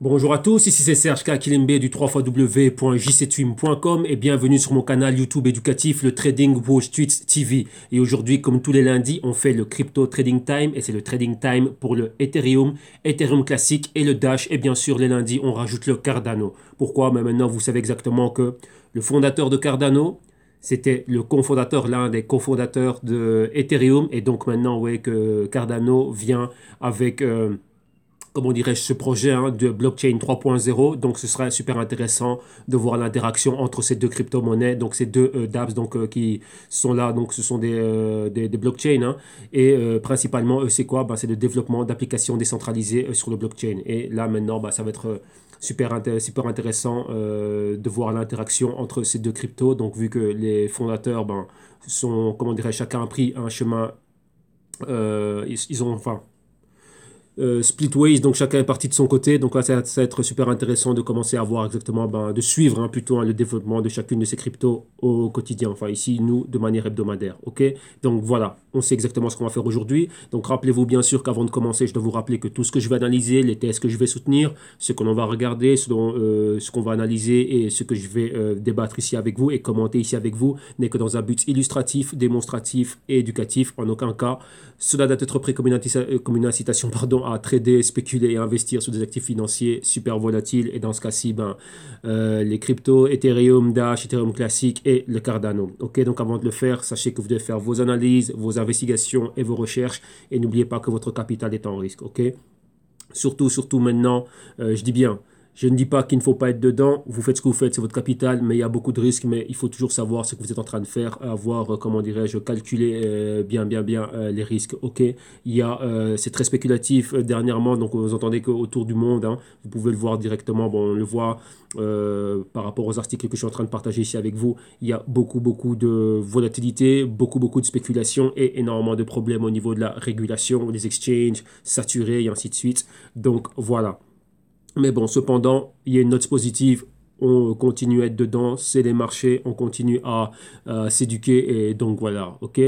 Bonjour à tous, ici c'est Serge Kakilembe du 3 wjctwimcom et bienvenue sur mon canal YouTube éducatif le Trading Wall Tweets TV. Et aujourd'hui, comme tous les lundis, on fait le Crypto Trading Time et c'est le Trading Time pour le Ethereum, Ethereum classique et le Dash. Et bien sûr, les lundis, on rajoute le Cardano. Pourquoi Mais maintenant, vous savez exactement que le fondateur de Cardano, c'était le cofondateur, l'un des cofondateurs de Ethereum. Et donc maintenant, ouais, que Cardano vient avec... Euh, comment dirais ce projet hein, de blockchain 3.0. Donc, ce serait super intéressant de voir l'interaction entre ces deux crypto-monnaies, donc ces deux euh, dApps donc, euh, qui sont là. Donc, ce sont des, euh, des, blockchains. Hein. et principalement, c'est quoi bah, C'est le développement d'applications décentralisées sur le blockchain. Et là, maintenant, bah, ça va être super, super intéressant de voir l'interaction entre ces deux cryptos. Donc, vu que les fondateurs ben, sont, comment dirais-je, chacun a pris un chemin. ils ont, enfin, euh, split ways, donc chacun est parti de son côté. Donc ça, va être super intéressant de commencer à voir exactement, ben, de suivre hein, plutôt hein, le développement de chacune de ces cryptos au quotidien. Enfin, ici, nous, de manière hebdomadaire. Ok Donc voilà, on sait exactement ce qu'on va faire aujourd'hui. Donc rappelez-vous bien sûr qu'avant de commencer, je dois vous rappeler que tout ce que je vais analyser, les tests que je vais soutenir, ce qu'on va regarder, ce, dont, euh, ce qu'on va analyser et ce que je vais euh, débattre ici avec vous et commenter ici avec vous n'est que dans un but illustratif, démonstratif et éducatif. En aucun cas, cela doit être pris euh, comme une, incitation pardon, à trader, spéculer et investir sur des actifs financiers super volatiles. Et dans ce cas-ci, ben, euh, les cryptos, Ethereum, Dash, Ethereum classique et le Cardano. Ok, donc avant de le faire, sachez que vous devez faire vos analyses, vos investigations et vos recherches. Et n'oubliez pas que votre capital est en risque. Ok, surtout, surtout maintenant, euh, je dis bien. Je ne dis pas qu'il ne faut pas être dedans. Vous faites ce que vous faites, c'est votre capital, mais il y a beaucoup de risques. Mais il faut toujours savoir ce que vous êtes en train de faire, avoir, euh, comment dirais-je, calculer euh, bien, bien, bien euh, les risques. Ok, il y a, c'est très spéculatif dernièrement. Donc vous entendez qu'autour du monde, hein, vous pouvez le voir directement. Bon, on le voit par rapport aux articles que je suis en train de partager ici avec vous. Il y a beaucoup, beaucoup de volatilité, beaucoup, beaucoup de spéculation et énormément de problèmes au niveau de la régulation, des exchanges saturés et ainsi de suite. Donc voilà. Mais bon, cependant, il y a une note positive on continue à être dedans, c'est les marchés, on continue à euh, s'éduquer et donc voilà, ok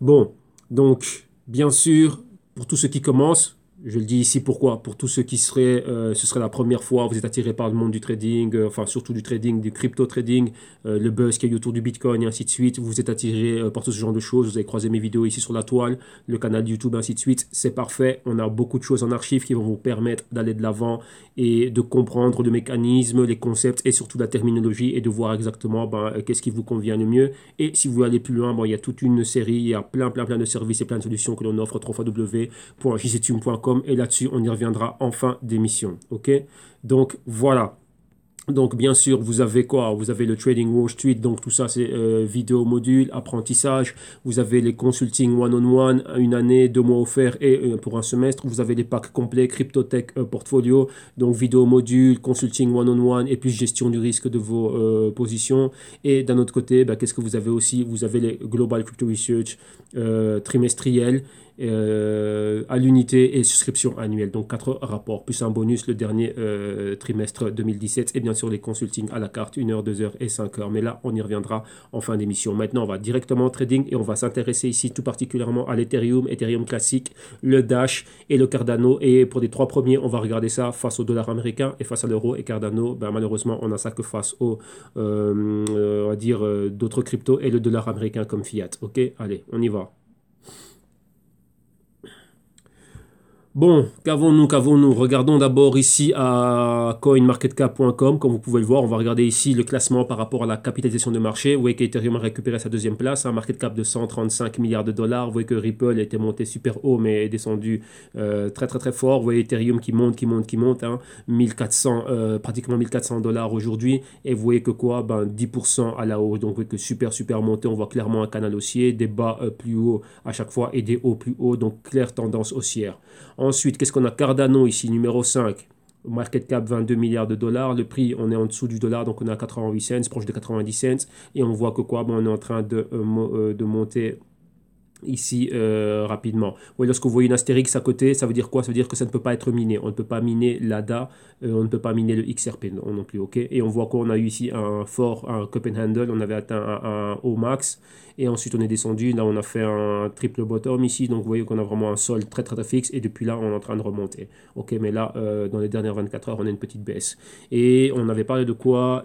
Bon, donc bien sûr, pour tous ceux qui commencent, je le dis ici pourquoi Pour tous ceux qui seraient, euh, ce serait la première fois, vous êtes attiré par le monde du trading, euh, enfin surtout du trading, du crypto trading, euh, le buzz qu'il y a eu autour du Bitcoin et ainsi de suite. Vous êtes attiré par tout ce genre de choses. Vous avez croisé mes vidéos ici sur la toile, le canal YouTube, ainsi de suite. C'est parfait. On a beaucoup de choses en archives qui vont vous permettre d'aller de l'avant et de comprendre le mécanisme, les concepts et surtout la terminologie et de voir exactement ben, qu'est-ce qui vous convient le mieux. Et si vous voulez aller plus loin, bon, il y a toute une série, il y a plein, plein, plein de services et plein de solutions que l'on offre à www.jctune.com et là-dessus on y reviendra en fin d'émission. Ok Donc voilà. Donc bien sûr, vous avez quoi Vous avez le Trading Wall Street, donc tout ça c'est euh, vidéo module, apprentissage. Vous avez les consulting one-on-one, une année, deux mois offerts et euh, pour un semestre. Vous avez les packs complets, CryptoTech euh, Portfolio, donc vidéo module, consulting one-on-one et puis gestion du risque de vos positions. Et d'un autre côté, bah, qu'est-ce que vous avez aussi Vous avez les Global Crypto Research trimestriels euh, à l'unité et subscription annuelle, donc quatre rapports, plus un bonus le dernier euh, trimestre 2017 et bien sûr les consultings à la carte, 1 h 2 h et 5 h Mais là, on y reviendra en fin d'émission. Maintenant, on va directement au trading et on va s'intéresser ici tout particulièrement à l'Ethereum, Ethereum classique, le Dash et le Cardano. Et pour les trois premiers, on va regarder ça face au dollar américain et face à l'euro. Et Cardano, ben, malheureusement, on a ça que face aux euh, va dire, d'autres cryptos et le dollar américain comme fiat. Ok, allez, on y va. Bon, qu'avons-nous, qu'avons-nous Regardons d'abord ici à coinmarketcap.com. Comme vous pouvez le voir, on va regarder ici le classement par rapport à la capitalisation de marché. Vous voyez qu'Ethereum a récupéré sa deuxième place, un hein. market cap de 135 milliards de dollars. Vous voyez que Ripple était monté super haut mais est descendu euh, très très très fort. Vous voyez Ethereum qui monte, qui monte, qui monte, 1400, hein. euh, pratiquement 1400 dollars aujourd'hui. Et vous voyez que quoi ben, 10% à la hausse. Donc vous voyez que super super monté. On voit clairement un canal haussier, des bas euh, plus hauts à chaque fois et des hauts plus hauts. Donc claire tendance haussière. Ensuite, qu'est-ce qu'on a Cardano ici, numéro 5. Market cap 22 milliards de dollars. Le prix, on est en dessous du dollar, donc on est à 88 cents, proche de 90 cents. Et on voit que quoi bon, On est en train de, euh, euh, de monter ici euh, rapidement. Oui, lorsque vous voyez une astérix à côté, ça veut dire quoi Ça veut dire que ça ne peut pas être miné. On ne peut pas miner l'ADA, euh, on ne peut pas miner le XRP non, plus. ok et on voit qu'on a eu ici un fort, un handle, on avait atteint un, haut max. Et ensuite, on est descendu. Là, on a fait un triple bottom ici. Donc, vous voyez qu'on a vraiment un sol très, très, très fixe. Et depuis là, on est en train de remonter. OK, mais là, euh, dans les dernières 24 heures, on a une petite baisse. Et on avait parlé de quoi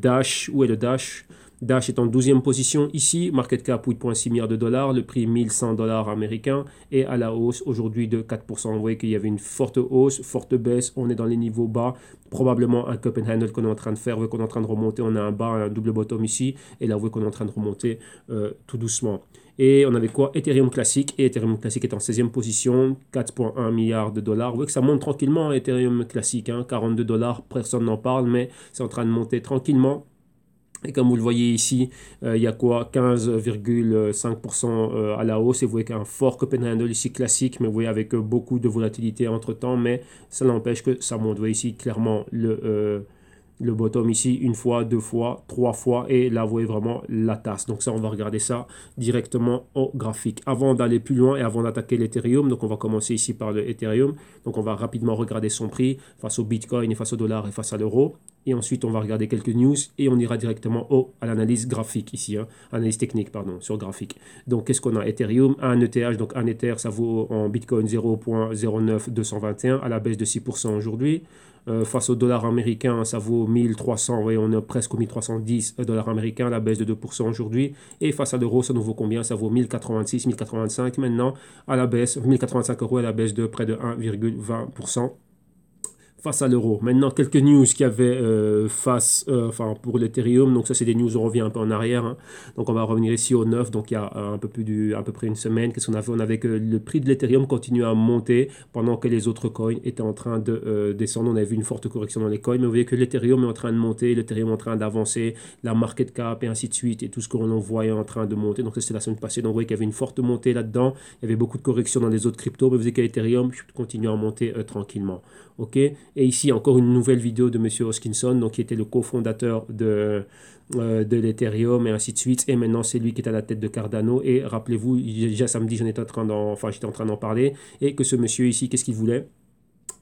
Dash. Où est le Dash Dash est en 12e position ici, market cap 8,6 milliards de dollars, le prix 1100 dollars américains et à la hausse aujourd'hui de 4%. Vous voyez qu'il y avait une forte hausse, forte baisse, on est dans les niveaux bas, probablement un cup and handle qu'on est en train de faire, vous qu'on est en train de remonter, on a un bas, un double bottom ici, et là vous qu'on est en train de remonter euh, tout doucement. Et on avait quoi Ethereum classique. Et Ethereum classique est en 16e position, 4,1 milliards de dollars. Vous voyez que ça monte tranquillement, Ethereum classique, hein. 42 dollars, personne n'en parle, mais c'est en train de monter tranquillement. Et comme vous le voyez ici, euh, il y a quoi 15,5% euh, à la hausse. Et vous voyez qu'un fort Copenhagen ici classique, mais vous voyez avec euh, beaucoup de volatilité entre temps. Mais ça n'empêche que ça monte. Vous voyez ici clairement le, le bottom ici une fois, deux fois, trois fois et là vous voyez vraiment la tasse. Donc ça on va regarder ça directement au graphique. Avant d'aller plus loin et avant d'attaquer l'Ethereum, donc on va commencer ici par le Donc on va rapidement regarder son prix face au Bitcoin et face au dollar et face à l'euro. Et ensuite on va regarder quelques news et on ira directement au, à l'analyse graphique ici, hein. analyse technique pardon, sur graphique. Donc qu'est-ce qu'on a Ethereum, un ETH, donc un Ether ça vaut en Bitcoin 0.09221 à la baisse de 6% aujourd'hui. Euh, face au dollar américain, ça vaut 1300, Oui, on est presque au 1310 dollars américains, la baisse de 2% aujourd'hui. Et face à l'euro, ça nous vaut combien Ça vaut 1086, 1085 maintenant, à la baisse, 1085 euros à la baisse de près de 1,20% face à l'euro. Maintenant, quelques news qu'il y avait euh, face, euh, enfin, pour l'Ethereum. Donc, ça, c'est des news, on revient un peu en arrière. Hein. Donc, on va revenir ici au 9. Donc, il y a euh, un peu plus du, à peu près une semaine. Qu'est-ce qu'on avait. On avait que le prix de l'Ethereum continue à monter pendant que les autres coins étaient en train de descendre. On avait vu une forte correction dans les coins, mais vous voyez que l'Ethereum est en train de monter, l'Ethereum est en train d'avancer, la market cap et ainsi de suite, et tout ce qu'on en voyait en train de monter. Donc, c'était la semaine passée. Donc, vous voyez qu'il y avait une forte montée là-dedans. Il y avait beaucoup de corrections dans les autres cryptos, mais vous voyez que l'Ethereum continue à monter tranquillement ok Et ici encore une nouvelle vidéo de Monsieur Hoskinson, donc qui était le cofondateur de euh, de l'Ethereum et ainsi de suite. Et maintenant c'est lui qui est à la tête de Cardano. Et rappelez-vous, déjà samedi, j'en en train enfin j'étais en train d'en parler et que ce monsieur ici, qu'est-ce qu'il voulait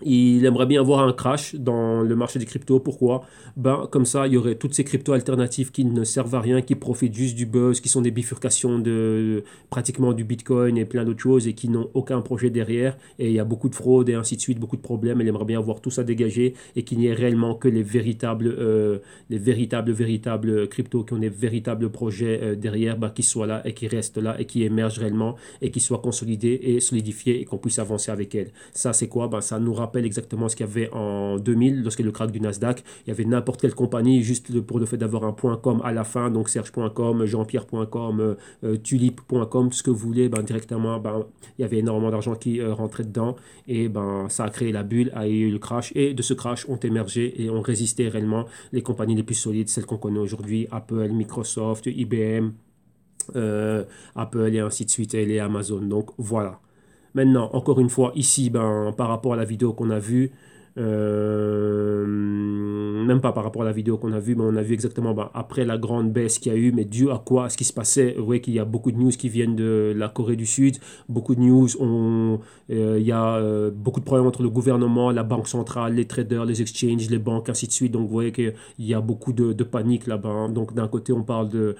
il aimerait bien avoir un crash dans le marché des cryptos. Pourquoi ben, Comme ça, il y aurait toutes ces cryptos alternatives qui ne servent à rien, qui profitent juste du buzz, qui sont des bifurcations de pratiquement du Bitcoin et plein d'autres choses et qui n'ont aucun projet derrière. Et il y a beaucoup de fraudes et ainsi de suite, beaucoup de problèmes. Il aimerait bien avoir tout ça dégagé et qu'il n'y ait réellement que les véritables, euh, les véritables, véritables cryptos qui ont des véritables projets euh, derrière, ben, qui soient là et qui restent là et qui émergent réellement et qui soient consolidés et solidifiés et qu'on puisse avancer avec elles. Ça, c'est quoi ben, Ça nous rappelle exactement ce qu'il y avait en 2000, lorsqu'il le crack du Nasdaq. Il y avait n'importe quelle compagnie, juste pour le fait d'avoir un point .com à la fin, donc serge.com, jean-pierre.com, euh, euh, tulip.com, tout ce que vous voulez, ben, directement, ben, il y avait énormément d'argent qui euh, rentrait dedans. Et ben, ça a créé la bulle, a eu le crash. Et de ce crash ont émergé et ont résisté réellement les compagnies les plus solides, celles qu'on connaît aujourd'hui, Apple, Microsoft, IBM. Apple et ainsi de suite, et les Amazon. Donc voilà. Maintenant, encore une fois, ici, ben, par rapport à la vidéo qu'on a vue, euh, même pas par rapport à la vidéo qu'on a vue, mais on a vu exactement ben, après la grande baisse qu'il y a eu, mais dû à quoi, ce qui se passait. Vous voyez qu'il y a beaucoup de news qui viennent de la Corée du Sud, beaucoup de news, on, euh, il y a euh, beaucoup de problèmes entre le gouvernement, la banque centrale, les traders, les exchanges, les banques, ainsi de suite. Donc vous voyez qu'il y a beaucoup de panique là-bas. Hein. Donc d'un côté, on parle de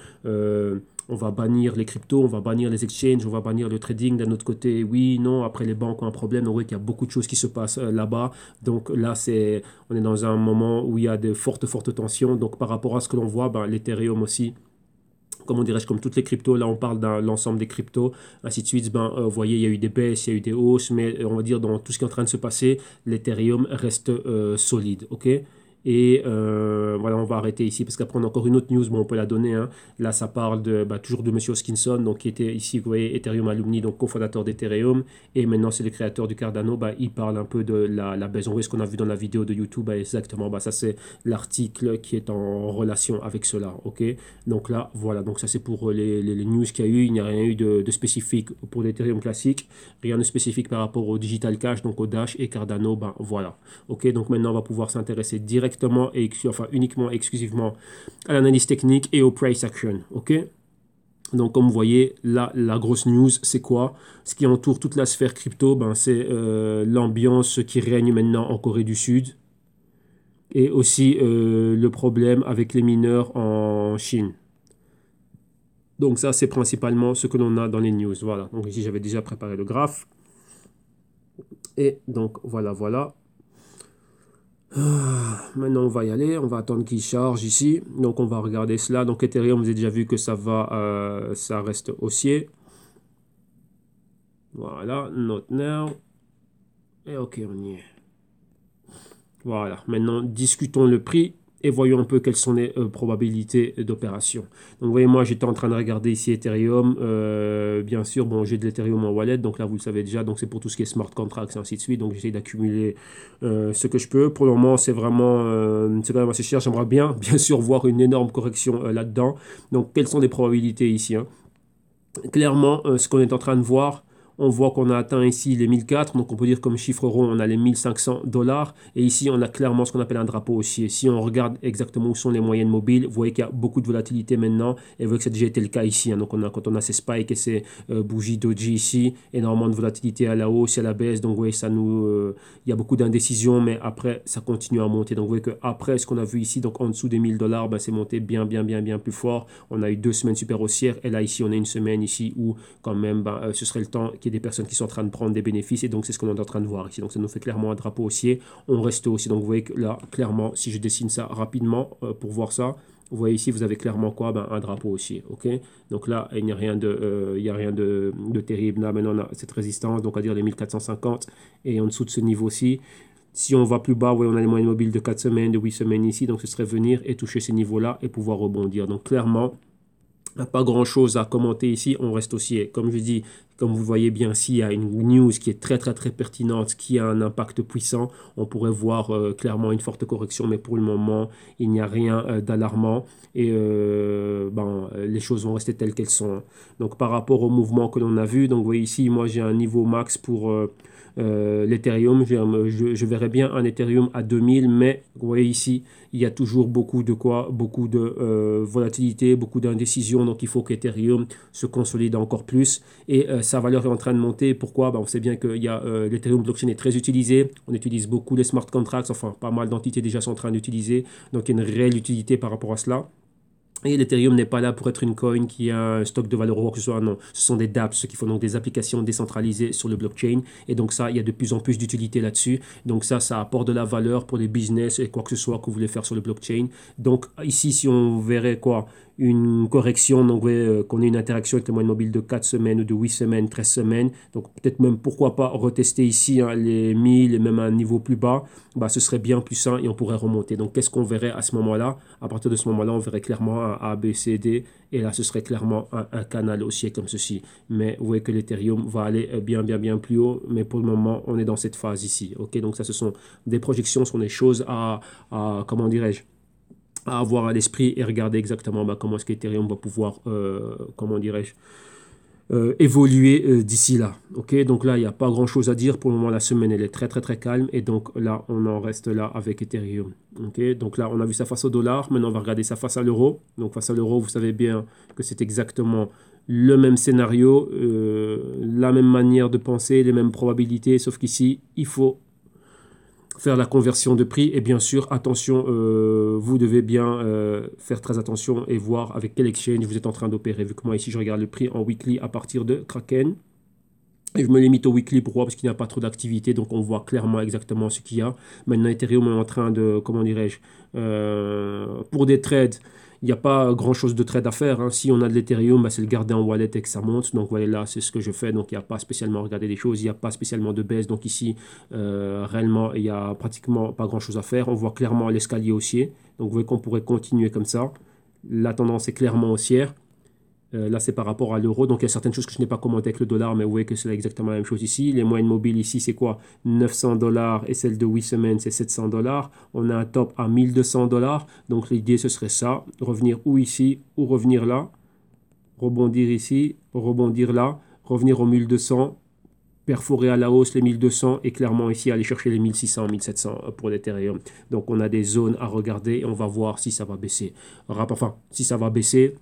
on va bannir les cryptos, on va bannir les exchanges, on va bannir le trading d'un autre côté. Oui, non, après les banques ont un problème. On voit qu'il y a beaucoup de choses qui se passent euh, là-bas. Donc là, c'est, on est dans un moment où il y a de fortes, fortes tensions. Donc par rapport à ce que l'on voit, ben, l'Ethereum aussi comme on dirait, comme toutes les cryptos, là on parle d'un l'ensemble des cryptos, ainsi de suite, ben, euh, vous voyez, il y a eu des baisses, il y a eu des hausses, mais euh, on va dire dans tout ce qui est en train de se passer, l'Ethereum reste solide, ok et euh, voilà, on va arrêter ici parce qu'après on a encore une autre news, bon on peut la donner. Hein. Là ça parle de, bah, toujours de Monsieur Hoskinson donc qui était ici, vous voyez, Ethereum Alumni, donc cofondateur d'Ethereum, et maintenant c'est le créateur du Cardano, bah, il parle un peu de la, la baisse. Vous voyez ce qu'on a vu dans la vidéo de YouTube, bah, exactement, bah, ça c'est l'article qui est en relation avec cela, ok Donc là, voilà, donc ça c'est pour les, news qu'il y a eu, il n'y a rien eu de, spécifique pour l'Ethereum classique, rien de spécifique par rapport au Digital Cash, donc au Dash et Cardano, bah, voilà. Ok, donc maintenant on va pouvoir s'intéresser directement et enfin uniquement exclusivement à l'analyse technique et au price action. Ok donc comme vous voyez, là, la grosse news, c'est quoi Ce qui entoure toute la sphère crypto, ben, c'est euh, l'ambiance qui règne maintenant en Corée du Sud et aussi euh, le problème avec les mineurs en Chine. Donc ça, c'est principalement ce que l'on a dans les news. Voilà, donc ici, j'avais déjà préparé le graphe. Et donc, voilà, voilà. Ah, maintenant, on va y aller. On va attendre qu'il charge ici. Donc, on va regarder cela. Donc, Ethereum, vous avez déjà vu que ça va, euh, ça reste haussier. Voilà, not now. Et ok, on y est. Voilà, maintenant, discutons le prix et voyons un peu quelles sont les euh, probabilités d'opération. Donc vous voyez, moi j'étais en train de regarder ici Ethereum. Euh, bien sûr, bon, j'ai de l'Ethereum en wallet, donc là vous le savez déjà, donc c'est pour tout ce qui est smart contracts et ainsi de suite. Donc j'essaie d'accumuler euh, ce que je peux. Pour le moment, c'est vraiment, c'est quand assez cher. J'aimerais bien, bien sûr, voir une énorme correction là-dedans. Donc quelles sont les probabilités ici hein Clairement, ce qu'on est en train de voir, on voit qu'on a atteint ici les 1004, donc on peut dire comme chiffre rond, on a les 1500 dollars, et ici on a clairement ce qu'on appelle un drapeau haussier. Si on regarde exactement où sont les moyennes mobiles, vous voyez qu'il y a beaucoup de volatilité maintenant, et vous voyez que ça a déjà été le cas ici. Hein. Donc on a, quand on a ces spikes et ces euh, bougies doji ici, énormément de volatilité à la hausse et à la baisse, donc vous voyez, ça nous, euh, il y a beaucoup d'indécision, mais après ça continue à monter. Donc vous voyez qu'après ce qu'on a vu ici, donc en dessous des 1000 dollars, ben, c'est monté bien, bien, bien, bien plus fort. On a eu deux semaines super haussières, et là ici on a une semaine ici où quand même ben, euh, ce serait le temps des personnes qui sont en train de prendre des bénéfices, et donc c'est ce qu'on est en train de voir ici. Donc ça nous fait clairement un drapeau haussier, on reste aussi Donc vous voyez que là, clairement, si je dessine ça rapidement euh, pour voir ça, vous voyez ici, vous avez clairement quoi ben, Un drapeau haussier, ok Donc là, il n'y a rien, de, euh, il y a rien de, terrible. Là, maintenant, on a cette résistance, donc à dire les 1450, et en dessous de ce niveau-ci, si on va plus bas, on a les moyennes mobiles de 4 semaines, de 8 semaines ici, donc ce serait venir et toucher ces niveaux-là et pouvoir rebondir. Donc clairement, pas grand chose à commenter ici, on reste haussier. Comme je dis, comme vous voyez bien, s'il y a une news qui est très très très pertinente, qui a un impact puissant, on pourrait voir euh, clairement une forte correction, mais pour le moment, il n'y a rien euh, d'alarmant et euh, ben, les choses vont rester telles qu'elles sont. Donc par rapport au mouvement que l'on a vu, donc vous voyez ici, moi j'ai un niveau max pour... Euh, L'Ethereum, je, verrais bien un Ethereum à 2000, mais vous voyez ici, il y a toujours beaucoup de quoi, beaucoup de euh, volatilité, beaucoup d'indécision, donc il faut qu'Ethereum se consolide encore plus. Et euh, sa valeur est en train de monter. Pourquoi ben, On sait bien que l'Ethereum blockchain est très utilisé, on utilise beaucoup les smart contracts, enfin pas mal d'entités déjà sont en train d'utiliser, donc il y a une réelle utilité par rapport à cela. Et l'Ethereum n'est pas là pour être une coin qui a un stock de valeur ou quoi que ce soit. Non, ce sont des dApps, ce qui font donc des applications décentralisées sur le blockchain. Et donc ça, il y a de plus en plus d'utilité là-dessus. Donc ça, ça apporte de la valeur pour les business et quoi que ce soit que vous voulez faire sur le blockchain. Donc ici, si on verrait quoi une correction, donc voyez euh, qu'on ait une interaction avec le mobile de 4 semaines ou de 8 semaines, 13 semaines. Donc peut-être même pourquoi pas retester ici hein, les 1000 et même un niveau plus bas, bah, ce serait bien plus sain et on pourrait remonter. Donc qu'est-ce qu'on verrait à ce moment-là À partir de ce moment-là, on verrait clairement un A, B, et là ce serait clairement un, canal haussier comme ceci. Mais vous voyez que l'Ethereum va aller euh, bien, bien, bien plus haut, mais pour le moment, on est dans cette phase ici. Ok, donc ça, ce sont des projections, ce sont des choses à comment dirais-je, à avoir à l'esprit et regarder exactement bah, comment est-ce qu'Ethereum va pouvoir, euh, comment dirais-je, euh, évoluer euh, d'ici là. Ok, donc là, il n'y a pas grand-chose à dire. Pour le moment, la semaine, elle est très très très calme. Et donc là, on en reste là avec Ethereum. Ok, donc là, on a vu ça face au dollar. Maintenant, on va regarder ça face à l'euro. Donc face à l'euro, vous savez bien que c'est exactement le même scénario, la même manière de penser, les mêmes probabilités. Sauf qu'ici, il faut faire la conversion de prix et bien sûr attention euh, vous devez bien euh, faire très attention et voir avec quel exchange vous êtes en train d'opérer vu que moi ici je regarde le prix en weekly à partir de Kraken et je me limite au weekly pourquoi parce qu'il n'y a pas trop d'activité donc on voit clairement exactement ce qu'il y a maintenant Ethereum est en train de comment dirais-je euh, pour des trades il n'y a pas grand-chose de trade à faire. Hein. Si on a de l'Ethereum, bah, c'est le garder en wallet et que ça monte. Donc voilà, là, c'est ce que je fais. Donc il n'y a pas spécialement à regarder les choses, il n'y a pas spécialement de baisse. Donc ici, euh, réellement, il n'y a pratiquement pas grand-chose à faire. On voit clairement l'escalier haussier. Donc vous voyez qu'on pourrait continuer comme ça. La tendance est clairement haussière. Euh, là, c'est par rapport à l'euro. Donc, il y a certaines choses que je n'ai pas commentées avec le dollar, mais vous voyez que c'est exactement la même chose ici. Les moyennes mobiles ici, c'est quoi 900 dollars et celle de 8 semaines, c'est 700 dollars. On a un top à 1200 dollars. Donc, l'idée, ce serait ça revenir ou ici ou revenir là. Rebondir ici, rebondir là, revenir aux 1200, perforer à la hausse les 1200 et clairement ici aller chercher les 1600, 1700 euh, pour l'Ethereum. Donc on a des zones à regarder et on va voir si ça va baisser. Enfin, si ça va baisser,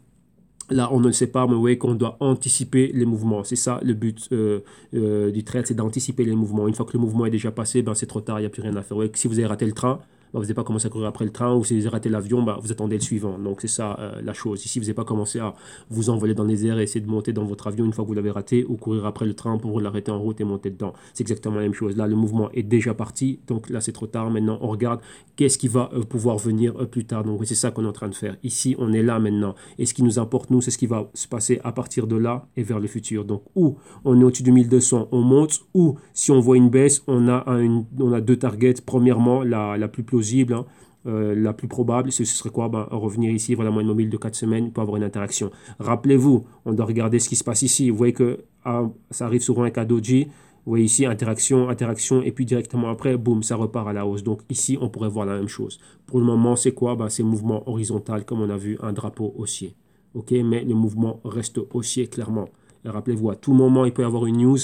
Là, on ne le sait pas, mais voyez qu'on doit anticiper les mouvements. C'est ça le but euh, euh, du trade, c'est d'anticiper les mouvements. Une fois que le mouvement est déjà passé, ben, c'est trop tard, il n'y a plus rien à faire. Ouais, si vous avez raté le train, bah, vous n'avez pas commencé à courir après le train, ou si vous avez raté l'avion, bah, vous attendez le suivant. Donc c'est ça euh, la chose. Ici, vous n'avez pas commencé à vous envoler dans les airs et essayer de monter dans votre avion une fois que vous l'avez raté, ou courir après le train pour l'arrêter en route et monter dedans. C'est exactement la même chose. Là, le mouvement est déjà parti, donc là c'est trop tard. Maintenant, on regarde qu'est-ce qui va euh, pouvoir venir euh, plus tard. Donc c'est ça qu'on est en train de faire. Ici, on est là maintenant. Et ce qui nous importe, nous, c'est ce qui va se passer à partir de là et vers le futur. Donc ou on est au-dessus de 1200, on monte, ou si on voit une baisse, on a, on a deux targets. Premièrement, la, la plus Hein. Euh, la plus probable, ce serait quoi ben, Revenir ici, voilà, moyenne mobile de quatre semaines pour avoir une interaction. Rappelez-vous, on doit regarder ce qui se passe ici. Vous voyez que ah, ça arrive souvent avec Adoji. Vous voyez ici, interaction, interaction, et puis directement après, boum, ça repart à la hausse. Donc ici, on pourrait voir la même chose. Pour le moment, c'est quoi ben, C'est mouvement horizontal, comme on a vu, un drapeau haussier. ok Mais le mouvement reste haussier, clairement. Rappelez-vous, à tout moment, il peut y avoir une news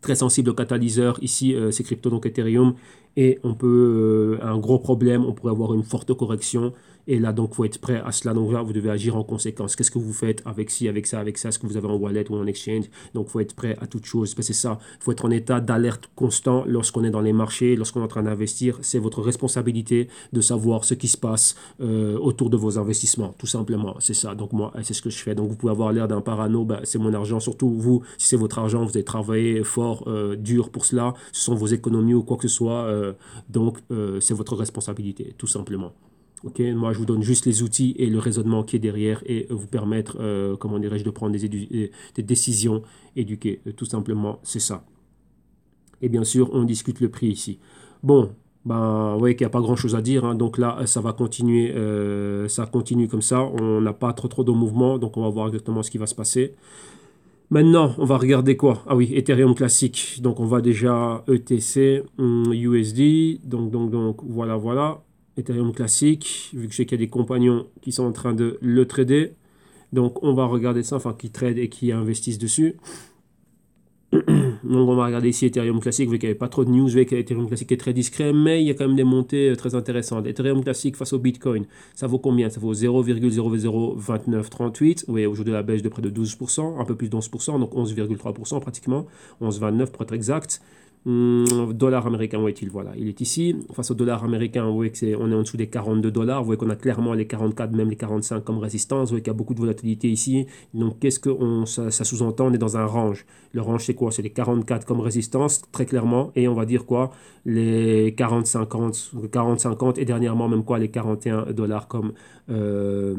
très sensible au catalyseur. Ici, euh, c'est crypto, donc Ethereum. Et on peut, euh, un gros problème, on pourrait avoir une forte correction. Et là, donc, faut être prêt à cela. Donc, là, vous devez agir en conséquence. Qu'est-ce que vous faites avec ci, avec ça, avec ça, ce que vous avez en wallet ou en exchange. Donc, faut être prêt à toute chose. Ben, c'est ça. faut être en état d'alerte constant lorsqu'on est dans les marchés, lorsqu'on est en train d'investir. C'est votre responsabilité de savoir ce qui se passe euh, autour de vos investissements, tout simplement. C'est ça. Donc, moi, c'est ce que je fais. Donc, vous pouvez avoir l'air d'un parano. Ben, c'est mon argent. Surtout, vous, si c'est votre argent, vous avez travaillé fort, euh, dur pour cela. Ce sont vos économies ou quoi que ce soit. Euh, donc, c'est votre responsabilité, tout simplement moi, je vous donne juste les outils et le raisonnement qui est derrière et vous permettre, euh, comment dirais-je, de prendre des, euh, des, décisions éduquées. Euh, tout simplement, c'est ça. Et bien sûr, on discute le prix ici. Bon, ben, vous voyez qu'il n'y a pas grand-chose à dire. Hein. donc là, ça va continuer, ça continue comme ça. On n'a pas trop trop de mouvements, donc on va voir exactement ce qui va se passer. Maintenant, on va regarder quoi Ah oui, Ethereum classique. Donc on va déjà ETC, hmm, USD. Donc, donc, donc, voilà, voilà. Ethereum classique, vu que je sais qu'il y a des compagnons qui sont en train de le trader. Donc on va regarder ça, enfin qui trade et qui investissent dessus. Donc on va regarder ici Ethereum classique, vu qu'il n'y avait pas trop de news, vu qu'Ethereum classique est très discret, mais il y a quand même des montées euh, très intéressantes. Ethereum classique face au Bitcoin, ça vaut combien Ça vaut 0,002938. Oui, aujourd'hui la baisse de près de 12%, un peu plus de 11%, donc 11,3% pratiquement, 11,29 pour être exact. Hmm, dollar américain, où est-il Voilà, il est ici. Face au dollar américain, vous voyez on est en dessous des 42 dollars. Vous voyez qu'on a clairement les 44, même les 45 comme résistance. Vous voyez qu'il y a beaucoup de volatilité ici. Donc, qu'est-ce que ça, sous-entend On est dans un range. Le range, c'est quoi C'est les 44 comme résistance, très clairement. Et on va dire quoi Les 40-50, 40-50 et dernièrement, même quoi Les 41 dollars comme euh,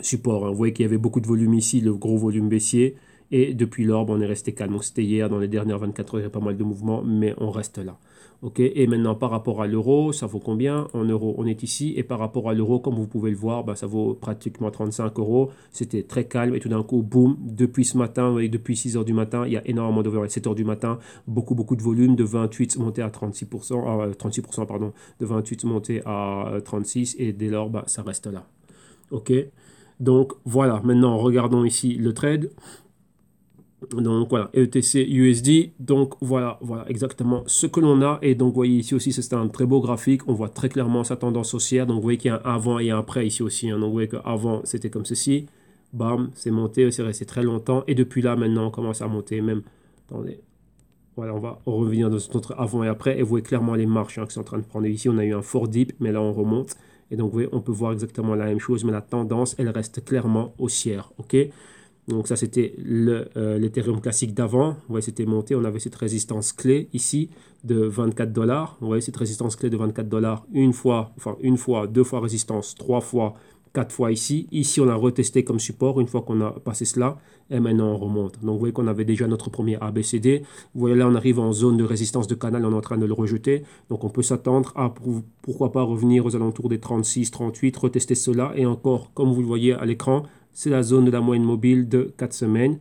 support. Hein. Vous voyez qu'il y avait beaucoup de volume ici, le gros volume baissier. Et depuis l'orbe, on est resté calme. C'était hier, dans les dernières 24 heures, il y a pas mal de mouvements, mais on reste là. ok et maintenant, par rapport à l'euro, ça vaut combien En euros, on est ici. Et par rapport à l'euro, comme vous pouvez le voir, ben, ça vaut pratiquement 35 euros. C'était très calme. Et tout d'un coup, boum, depuis ce matin, depuis 6 heures du matin, il y a énormément volumes. 7 heures du matin, beaucoup, beaucoup de volume. De 28 monté à 36%, 36%, euh, pardon. De 28 monté à 36. Euh, et dès lors, ben, ça reste là. ok donc voilà, maintenant regardons ici le trade. Donc voilà, ETC USD. Donc voilà, voilà exactement ce que l'on a. Et donc vous voyez ici aussi, c'est un très beau graphique. On voit très clairement sa tendance haussière. Donc vous voyez qu'il y a un avant et un après ici aussi. Hein. Donc vous voyez qu'avant c'était comme ceci. Bam, c'est monté, c'est resté très longtemps. Et depuis là, maintenant, on commence à monter même. Attendez. Voilà, on va revenir dans notre avant et après. Et vous voyez clairement les marches hein, qui sont en train de prendre. Ici, on a eu un fort dip, mais là, on remonte. Et donc, vous voyez, on peut voir exactement la même chose, mais la tendance, elle reste clairement haussière. OK donc ça, c'était euh, l'Ethereum classique d'avant. Vous voyez, c'était monté. On avait cette résistance clé ici de 24 dollars. Vous voyez, cette résistance clé de 24 dollars une fois, enfin une fois, deux fois résistance, trois fois, quatre fois ici. Ici, on a retesté comme support une fois qu'on a passé cela. Et maintenant, on remonte. Donc, vous voyez qu'on avait déjà notre premier ABCD. Vous voyez, là, on arrive en zone de résistance de canal. On est en train de le rejeter. Donc, on peut s'attendre à, pourquoi pas, revenir aux alentours des 36, 38, retester cela. Et encore, comme vous le voyez à l'écran, c'est la zone de la moyenne mobile de 4 semaines.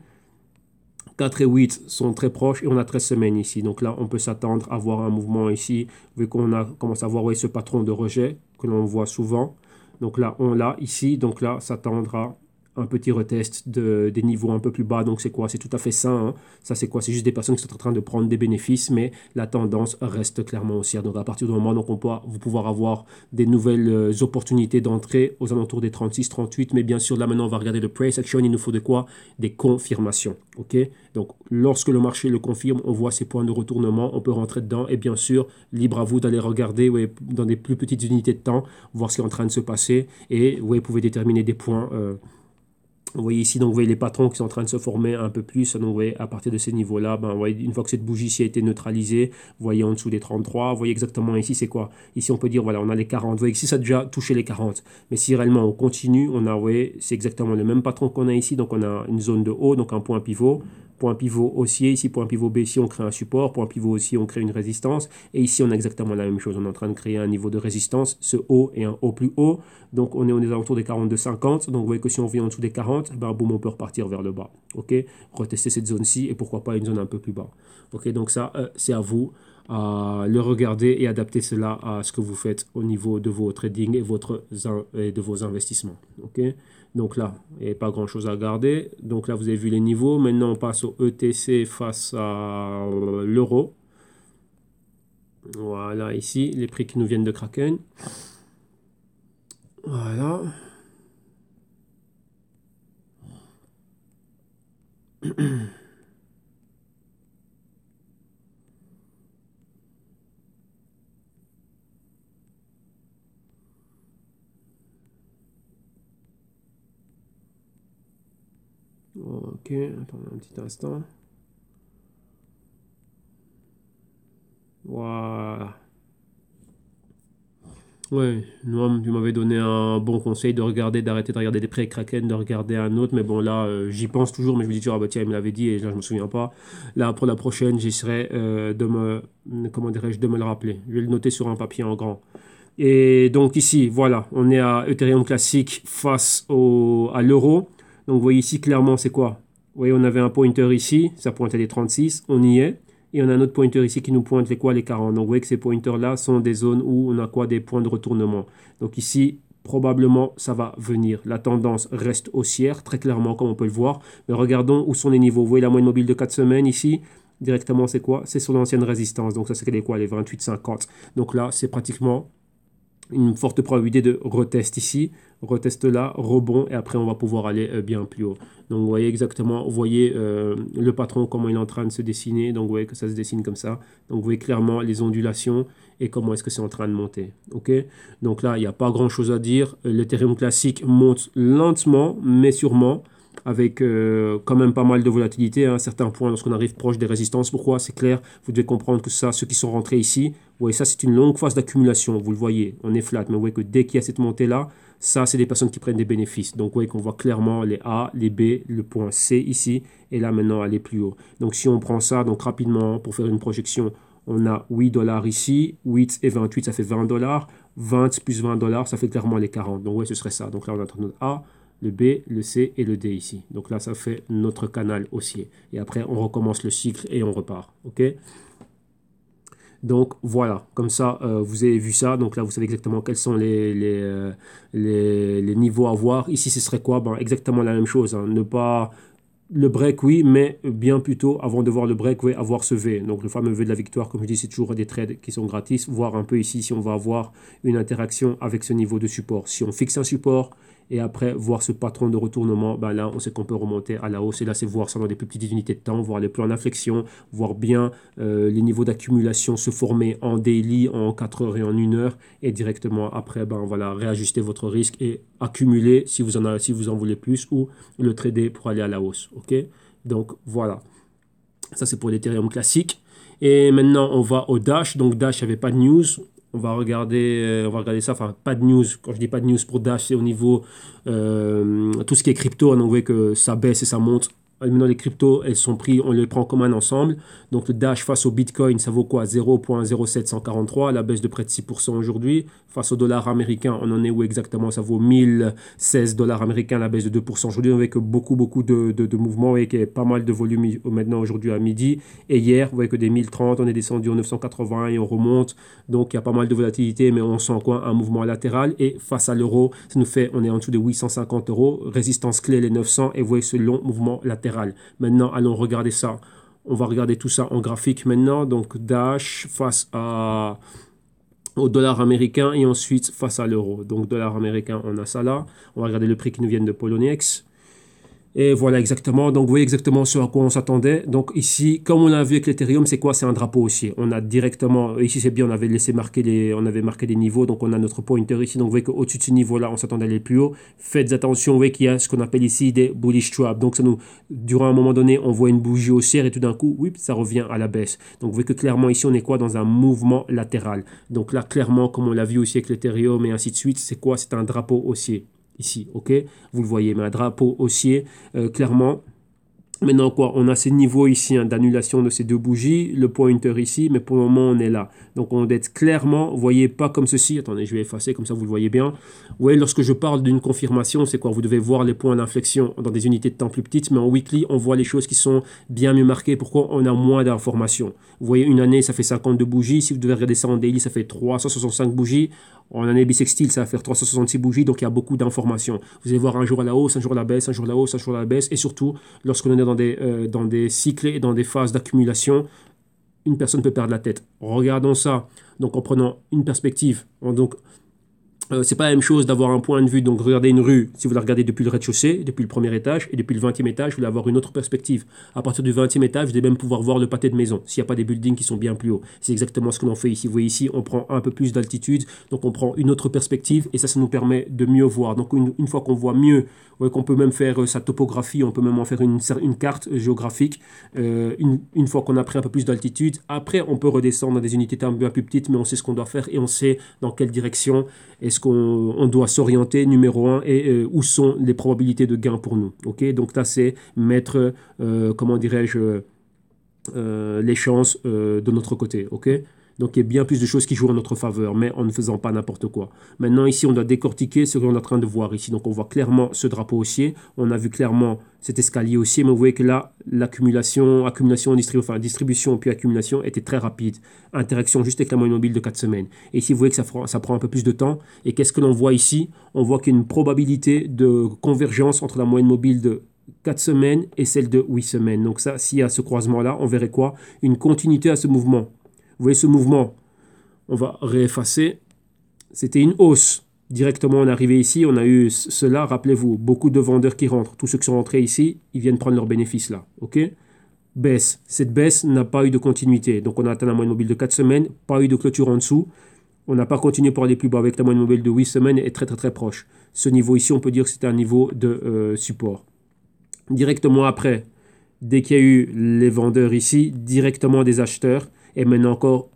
4 et 8 sont très proches et on a 13 semaines ici. Donc là, on peut s'attendre à voir un mouvement ici, vu qu'on a commencé à voir ce patron de rejet que l'on voit souvent. Donc là, on l'a ici. Donc là, s'attendre à un petit retest de, des niveaux un peu plus bas. Donc c'est quoi C'est tout à fait ça. Hein. Ça c'est quoi C'est juste des personnes qui sont en train de prendre des bénéfices, mais la tendance reste clairement haussière. Donc à partir du moment donc on peut vous pouvoir avoir des nouvelles euh, opportunités d'entrée aux alentours des 36, 38. Mais bien sûr là maintenant on va regarder le price action. Il nous faut de quoi Des confirmations. Ok Donc lorsque le marché le confirme, on voit ces points de retournement, on peut rentrer dedans et bien sûr libre à vous d'aller regarder dans des plus petites unités de temps, voir ce qui est en train de se passer et vous pouvez déterminer des points. Euh, vous voyez ici, donc, vous voyez les patrons qui sont en train de se former un peu plus. Donc, vous voyez, à partir de ces niveaux-là, ben, une fois que cette bougie ici a été neutralisée, vous voyez en dessous des 33, vous voyez exactement ici, c'est quoi Ici, on peut dire, voilà, on a les 40. Vous voyez, ici, ça a déjà touché les 40. Mais si réellement on continue, on a, c'est exactement le même patron qu'on a ici. Donc, on a une zone de haut, donc un point pivot point pivot haussier, ici point pivot baissier, on crée un support, point pivot aussi, on crée une résistance, et ici on a exactement la même chose, on est en train de créer un niveau de résistance, ce haut et un haut plus haut, donc on est, on est des des 50. donc vous voyez que si on vient en dessous des 40, descente, bien bah, boum, on peut repartir vers le bas. OK Retester cette zone-ci et pourquoi pas une zone un peu plus bas. OK Donc ça, euh, c'est à vous à le regarder et adapter cela à ce que vous faites au niveau de vos trading et, votre, et de vos investissements. OK donc là, il n'y a pas grand chose à garder. Donc là, vous avez vu les niveaux. Maintenant, on passe au ETC face à euh, l'euro. Voilà, ici, les prix qui nous viennent de Kraken. Voilà. ok, attendez un petit instant. Voilà. Ouais, Noam, tu m'avais donné un bon conseil de regarder, d'arrêter de regarder des prêts Kraken, de regarder un autre. Mais bon, là, euh, j'y pense toujours, mais je me dis toujours, ah bah tiens, il me l'avait dit et là, je ne me souviens pas. Là, pour la prochaine, j'essaierai euh, de me, euh, comment dirais-je, de me le rappeler. Je vais le noter sur un papier en grand. Et donc ici, voilà, on est à Ethereum classique face à l'euro. Donc vous voyez ici clairement c'est quoi. Vous voyez, on avait un pointer ici, ça pointait des 36, on y est. Et on a un autre pointeur ici qui nous pointe les quoi les 40. Donc vous voyez que ces pointeurs là sont des zones où on a quoi des points de retournement. Donc ici probablement ça va venir. La tendance reste haussière très clairement comme on peut le voir. Mais regardons où sont les niveaux. Vous voyez la moyenne mobile de 4 semaines ici directement c'est quoi C'est sur l'ancienne résistance. Donc ça c'est quoi les 28,50. Donc là c'est pratiquement une forte probabilité de retest ici, retest là, rebond, et après on va pouvoir aller euh, bien plus haut. Donc vous voyez exactement, vous voyez euh, le patron, comment il est en train de se dessiner, donc vous voyez que ça se dessine comme ça. Donc vous voyez clairement les ondulations et comment est-ce que c'est en train de monter. ok donc là, il n'y a pas grand-chose à dire. L'Ethereum classique monte lentement, mais sûrement avec euh, quand même pas mal de volatilité hein, à certains points lorsqu'on arrive proche des résistances. Pourquoi C'est clair, vous devez comprendre que ça, ceux qui sont rentrés ici, vous ça c'est une longue phase d'accumulation, vous le voyez, on est flat, mais vous voyez que dès qu'il y a cette montée-là, ça c'est des personnes qui prennent des bénéfices. Donc vous voyez qu'on voit clairement les A, les B, le point C ici, et là maintenant aller plus haut. Donc si on prend ça, donc rapidement, pour faire une projection, on a 8 dollars ici, 8 et 28 ça fait 20 dollars, 20 plus 20 dollars ça fait clairement les 40. Donc ouais ce serait ça. Donc là on a notre A, le B, le C et le D ici. Donc là, ça fait notre canal haussier. Et après, on recommence le cycle et on repart. OK donc voilà, comme ça, euh, vous avez vu ça. Donc là, vous savez exactement quels sont les, euh, niveaux à voir. Ici, ce serait quoi ben, Exactement la même chose. Hein. Ne pas le break, oui, mais bien plutôt avant de voir le break, oui, avoir ce V. Donc le fameux V de la victoire, comme je dis, c'est toujours des trades qui sont gratis. Voir un peu ici si on va avoir une interaction avec ce niveau de support. Si on fixe un support et après, voir ce patron de retournement, ben là, on sait qu'on peut remonter à la hausse. Et là, c'est voir ça dans des plus petites unités de temps, voir les plans d'inflexion, voir bien euh, les niveaux d'accumulation se former en daily, en 4 heures et en 1 heure. Et directement après, ben voilà, réajuster votre risque et accumuler si vous en, avez si vous en voulez plus ou le trader pour aller à la hausse. OK Donc, voilà. Ça, c'est pour l'Ethereum classique. Et maintenant, on va au Dash. Donc, Dash avait pas de news on va regarder, euh, on va regarder ça. Enfin, pas de news. Quand je dis pas de news pour Dash, c'est au niveau euh, tout ce qui est crypto. On voit que ça baisse et ça monte euh, maintenant les cryptos, elles sont prises, on les prend comme un ensemble. Donc le Dash face au Bitcoin, ça vaut quoi 0.0743, la baisse de près de 6% aujourd'hui. Face au dollar américain, on en est où exactement Ça vaut 1016 dollars américains, la baisse de 2% aujourd'hui, on que beaucoup, beaucoup de, de, mouvements et a pas mal de volume maintenant aujourd'hui à midi. Et hier, vous voyez que des 1030, on est descendu en 980 et on remonte. Donc il y a pas mal de volatilité, mais on sent quoi Un mouvement latéral. Et face à l'euro, ça nous fait, on est en dessous de 850 euros, résistance clé les 900 et vous voyez ce long mouvement latéral Maintenant, allons regarder ça. On va regarder tout ça en graphique maintenant. Donc Dash face à, au dollar américain et ensuite face à l'euro. Donc dollar américain, on a ça là. On va regarder le prix qui nous vient de Poloniex. Et voilà exactement. Donc, vous voyez exactement ce à quoi on s'attendait. Donc, ici, comme on a vu avec l'Ethereum, c'est quoi C'est un drapeau haussier, On a directement, ici c'est bien, on avait laissé marquer les, on avait marqué les niveaux. Donc, on a notre pointer ici. Donc, vous voyez qu'au-dessus de ce niveau-là, on s'attendait à aller plus haut. Faites attention, vous voyez qu'il y a ce qu'on appelle ici des bullish traps. Donc, ça nous, durant un moment donné, on voit une bougie haussière et tout d'un coup, oui, ça revient à la baisse. Donc, vous voyez que clairement ici, on est quoi Dans un mouvement latéral. Donc, là, clairement, comme on l'a vu aussi avec l'Ethereum et ainsi de suite, c'est quoi C'est un drapeau haussier ici, ok Vous le voyez, mais un drapeau haussier, euh, clairement, Maintenant, quoi, on a ces niveaux ici hein, d'annulation de ces deux bougies, le pointer ici, mais pour le moment, on est là. Donc, on doit être clairement, vous voyez pas comme ceci. Attendez, je vais effacer, comme ça, vous le voyez bien. Vous voyez, lorsque je parle d'une confirmation, c'est quoi Vous devez voir les points d'inflexion dans des unités de temps plus petites, mais en weekly, on voit les choses qui sont bien mieux marquées. Pourquoi on a moins d'informations Vous voyez, une année, ça fait 52 bougies. Si vous devez regarder ça en daily, ça fait 365 bougies. En année bisextile ça va faire 366 bougies, donc il y a beaucoup d'informations. Vous allez voir un jour à la hausse, un jour à la baisse, un jour à la hausse, un jour à la baisse, et surtout, lorsqu'on est dans, des, euh, dans des cycles et dans des phases d'accumulation, une personne peut perdre la tête. Regardons ça donc en prenant une perspective. Donc euh, c'est pas la même chose d'avoir un point de vue, donc regarder une rue, si vous la regardez depuis le rez-de-chaussée, depuis le premier étage, et depuis le 20e étage, vous allez avoir une autre perspective. À partir du 20e étage, vous allez même pouvoir voir le pâté de maison, s'il n'y a pas des buildings qui sont bien plus hauts. C'est exactement ce que l'on fait ici. Vous voyez ici, on prend un peu plus d'altitude, donc on prend une autre perspective, et ça, ça nous permet de mieux voir. Donc une, fois qu'on voit mieux, ouais, qu'on peut même faire euh, sa topographie, on peut même en faire une, carte euh, géographique, une, une, fois qu'on a pris un peu plus d'altitude, après on peut redescendre dans des unités un peu plus petites, mais on sait ce qu'on doit faire et on sait dans quelle direction est-ce qu'on doit s'orienter, numéro un, et euh, où sont les probabilités de gain pour nous ok Donc, ça, c'est mettre, euh, comment dirais-je, euh, les chances de notre côté. ok donc il y a bien plus de choses qui jouent en notre faveur, mais en ne faisant pas n'importe quoi. Maintenant ici, on doit décortiquer ce qu'on est en train de voir ici. Donc on voit clairement ce drapeau haussier, on a vu clairement cet escalier haussier, mais vous voyez que là, l'accumulation, accumulation, distribution, enfin distribution puis accumulation était très rapide. Interaction juste avec la moyenne mobile de 4 semaines. Et ici, vous voyez que ça, ça prend un peu plus de temps. Et qu'est-ce que l'on voit ici On voit qu'il y a une probabilité de convergence entre la moyenne mobile de 4 semaines et celle de 8 semaines. Donc ça, s'il y a ce croisement-là, on verrait quoi Une continuité à ce mouvement. Vous voyez ce mouvement On va réeffacer. C'était une hausse. Directement, on est arrivé ici, on a eu cela. Rappelez-vous, beaucoup de vendeurs qui rentrent. Tous ceux qui sont rentrés ici, ils viennent prendre leurs bénéfices là. OK Baisse. Cette baisse n'a pas eu de continuité. Donc, on a atteint la moyenne mobile de 4 semaines, pas eu de clôture en dessous. On n'a pas continué pour aller plus bas avec la moyenne mobile de 8 semaines Et très très très proche. Ce niveau ici, on peut dire que c'était un niveau de euh, support. Directement après, dès qu'il y a eu les vendeurs ici, directement des acheteurs et maintenant encore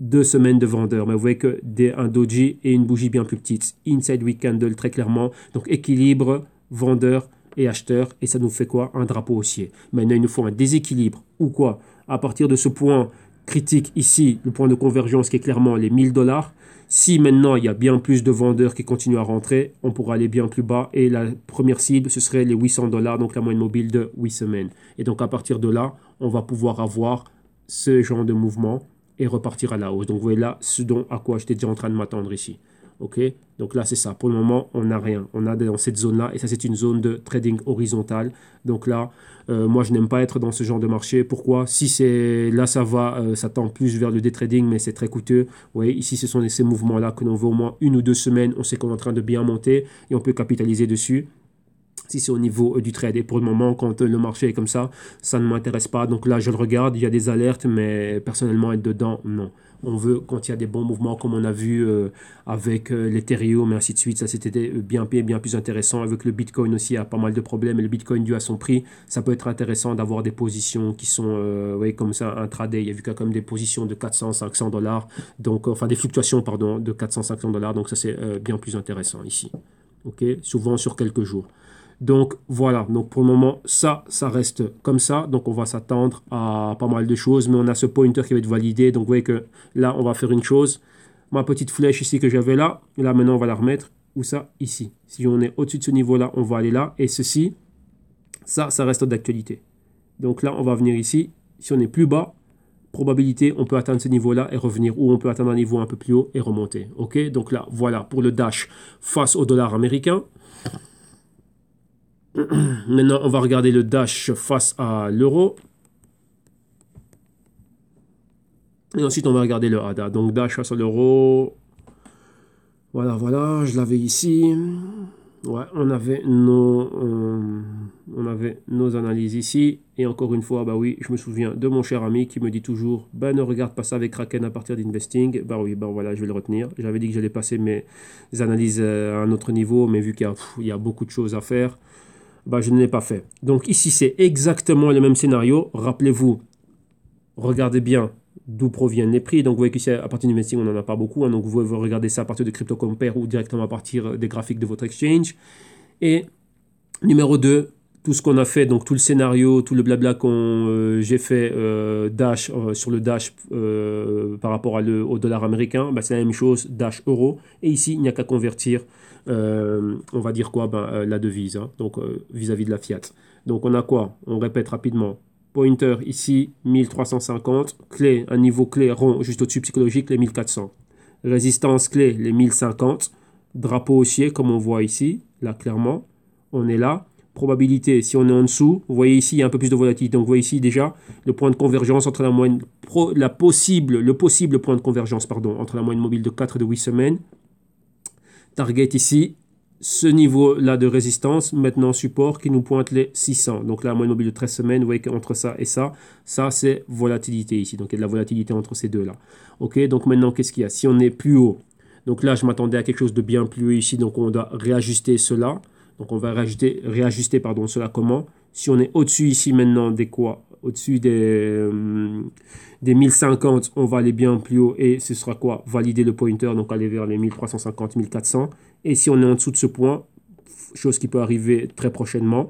deux semaines de vendeurs. Mais vous voyez que un doji et une bougie bien plus petite. Inside week candle très clairement. Donc équilibre, vendeur et acheteurs. Et ça nous fait quoi Un drapeau haussier. Maintenant, il nous faut un déséquilibre. Ou quoi À partir de ce point critique ici, le point de convergence qui est clairement les 1000 dollars. Si maintenant il y a bien plus de vendeurs qui continuent à rentrer, on pourra aller bien plus bas. Et la première cible, ce serait les 800 dollars, donc la moyenne mobile de 8 semaines. Et donc à partir de là, on va pouvoir avoir ce genre de mouvement et repartir à la hausse. Donc vous voyez là ce dont à quoi j'étais déjà en train de m'attendre ici. Ok, donc là c'est ça. Pour le moment, on n'a rien. On a dans cette zone là et ça c'est une zone de trading horizontal. Donc là, euh, moi je n'aime pas être dans ce genre de marché. Pourquoi Si c'est là ça va, euh, ça tend plus vers le day trading, mais c'est très coûteux. Vous voyez, ici ce sont ces mouvements là que l'on veut au moins une ou deux semaines. On sait qu'on est en train de bien monter et on peut capitaliser dessus c'est au niveau euh, du trade. Et pour le moment, quand euh, le marché est comme ça, ça ne m'intéresse pas. Donc là, je le regarde, il y a des alertes, mais personnellement, être dedans, non. On veut, quand il y a des bons mouvements, comme on a vu euh, avec l'Ethereum et ainsi de suite, ça c'était bien, bien plus intéressant. Avec le Bitcoin aussi, il y a pas mal de problèmes. Et le Bitcoin, dû à son prix, ça peut être intéressant d'avoir des positions qui sont, voyez, comme ça, intraday. Il y a vu qu'il y a comme des positions de 400, 500 dollars, donc, enfin des fluctuations, pardon, de 400, 500 dollars. Donc ça c'est bien plus intéressant ici. ok Souvent sur quelques jours. Donc voilà, donc pour le moment, ça, ça reste comme ça. Donc on va s'attendre à pas mal de choses, mais on a ce pointer qui va être validé. Donc vous voyez que là, on va faire une chose. Ma petite flèche ici que j'avais là, là maintenant on va la remettre, ou ça, ici. Si on est au-dessus de ce niveau-là, on va aller là. Et ceci, ça, ça reste d'actualité. Donc là, on va venir ici. Si on est plus bas, probabilité, on peut atteindre ce niveau-là et revenir, ou on peut atteindre un niveau un peu plus haut et remonter. Ok, donc là, voilà pour le dash face au dollar américain. Maintenant, on va regarder le Dash face à l'euro. Et ensuite, on va regarder le ADA. Donc, Dash face à l'euro. Voilà, voilà, je l'avais ici. Ouais, on avait nos, euh, on avait nos analyses ici. Et encore une fois, bah oui, je me souviens de mon cher ami qui me dit toujours, bah ne regarde pas ça avec Kraken à partir d'Investing. Bah oui, bah voilà, je vais le retenir. J'avais dit que j'allais passer mes analyses euh, à un autre niveau, mais vu qu'il y, a beaucoup de choses à faire, bah, je ne l'ai pas fait. Donc ici, c'est exactement le même scénario. Rappelez-vous, regardez bien d'où proviennent les prix. Donc vous voyez qu'ici, à partir du investing, on n'en a pas beaucoup. Hein. donc vous pouvez regarder ça à partir de Crypto Compare ou directement à partir euh, des graphiques de votre exchange. Et numéro 2, tout ce qu'on a fait, donc tout le scénario, tout le blabla que euh, j'ai fait euh, Dash, sur le Dash par rapport à au dollar américain, bah, c'est la même chose, Dash euro. Et ici, il n'y a qu'à convertir euh, on va dire quoi bah, euh, La devise, hein. donc euh, vis-à-vis de la Fiat. Donc on a quoi On répète rapidement. Pointer ici, 1350. Clé, un niveau clé rond juste au-dessus psychologique, les 1400. Résistance clé, les 1050. Drapeau haussier, comme on voit ici, là clairement. On est là probabilité. Si on est en dessous, vous voyez ici, il y a un peu plus de volatilité. Donc, vous voyez ici déjà le point de convergence entre la moyenne, la possible, le possible point de convergence, pardon, entre la moyenne mobile de 4 et de 8 semaines Target ici, ce niveau-là de résistance, maintenant support qui nous pointe les 600. Donc là, moyenne mobile de 13 semaines, vous voyez qu'entre ça et ça, ça c'est volatilité ici. Donc il y a de la volatilité entre ces deux-là. Ok, donc maintenant qu'est-ce qu'il y a Si on est plus haut, donc là je m'attendais à quelque chose de bien plus haut ici, donc on doit réajuster cela. Donc on va réajuster, pardon, cela comment Si on est au-dessus ici maintenant des quoi au-dessus des, 1050, euh, on va aller bien plus haut et ce sera quoi Valider le pointer, donc aller vers les 1350, 1400. Et si on est en dessous de ce point, chose qui peut arriver très prochainement,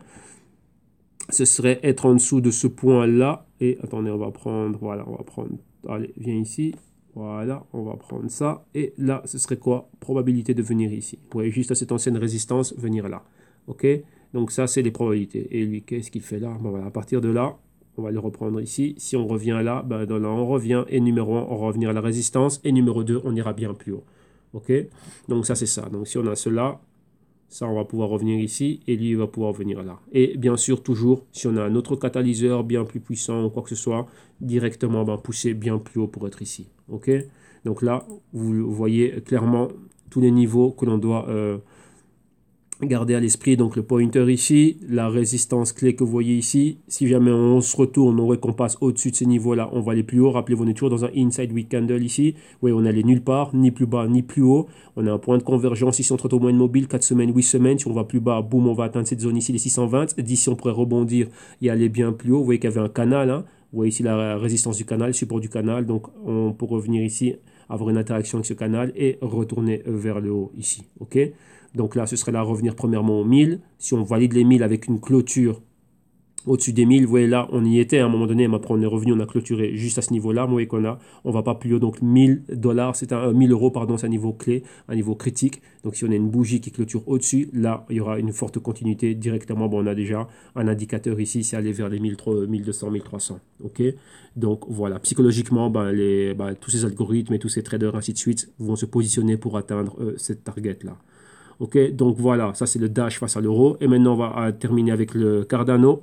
ce serait être en dessous de ce point-là. Et attendez, on va prendre, voilà, on va prendre, allez, viens ici. Voilà, on va prendre ça. Et là, ce serait quoi Probabilité de venir ici. Vous voyez juste à cette ancienne résistance, venir là. OK Donc ça, c'est les probabilités. Et lui, qu'est-ce qu'il fait là bon, À partir de là, on va le reprendre ici. Si on revient là, ben dans là on revient. Et numéro 1, on va revenir à la résistance. Et numéro 2, on ira bien plus haut. OK Donc ça, c'est ça. Donc si on a cela, ça, on va pouvoir revenir ici. Et lui, il va pouvoir venir là. Et bien sûr, toujours, si on a un autre catalyseur bien plus puissant ou quoi que ce soit, directement, va ben, pousser bien plus haut pour être ici. OK Donc là, vous voyez clairement tous les niveaux que l'on doit... Euh, Gardez à l'esprit donc le pointer ici, la résistance clé que vous voyez ici. Si jamais on se retourne, on voit qu'on passe au-dessus de ce niveaux-là, on va aller plus haut. Rappelez-vous, on est toujours dans un inside week candle ici. Oui, on n'allait nulle part, ni plus bas, ni plus haut. On a un point de convergence ici entre taux moyenne mobile, 4 semaines, 8 semaines. Si on va plus bas, boum, on va atteindre cette zone ici, les 620. D'ici, on pourrait rebondir et aller bien plus haut. Vous voyez qu'il y avait un canal. Hein. Vous voyez ici la résistance du canal, support du canal. Donc, on peut revenir ici, avoir une interaction avec ce canal et retourner vers le haut ici. OK donc là, ce serait là revenir premièrement aux 1000. Si on valide les 1000 avec une clôture au-dessus des 1000, vous voyez là, on y était à un moment donné, mais après on est revenu, on a clôturé juste à ce niveau-là, vous voyez qu'on a, on va pas plus haut, donc 1000 dollars, c'est un, 1000 euh, euros, pardon, c'est un niveau clé, un niveau critique, donc si on a une bougie qui clôture au-dessus, là, il y aura une forte continuité directement, bon, on a déjà un indicateur ici, c'est aller vers les 1200, 1300, euh, ok Donc voilà, psychologiquement, ben, les, ben, tous ces algorithmes et tous ces traders, ainsi de suite, vont se positionner pour atteindre euh, cette target-là. Ok, donc voilà, ça c'est le Dash face à l'euro. Et maintenant, on va euh, terminer avec le Cardano,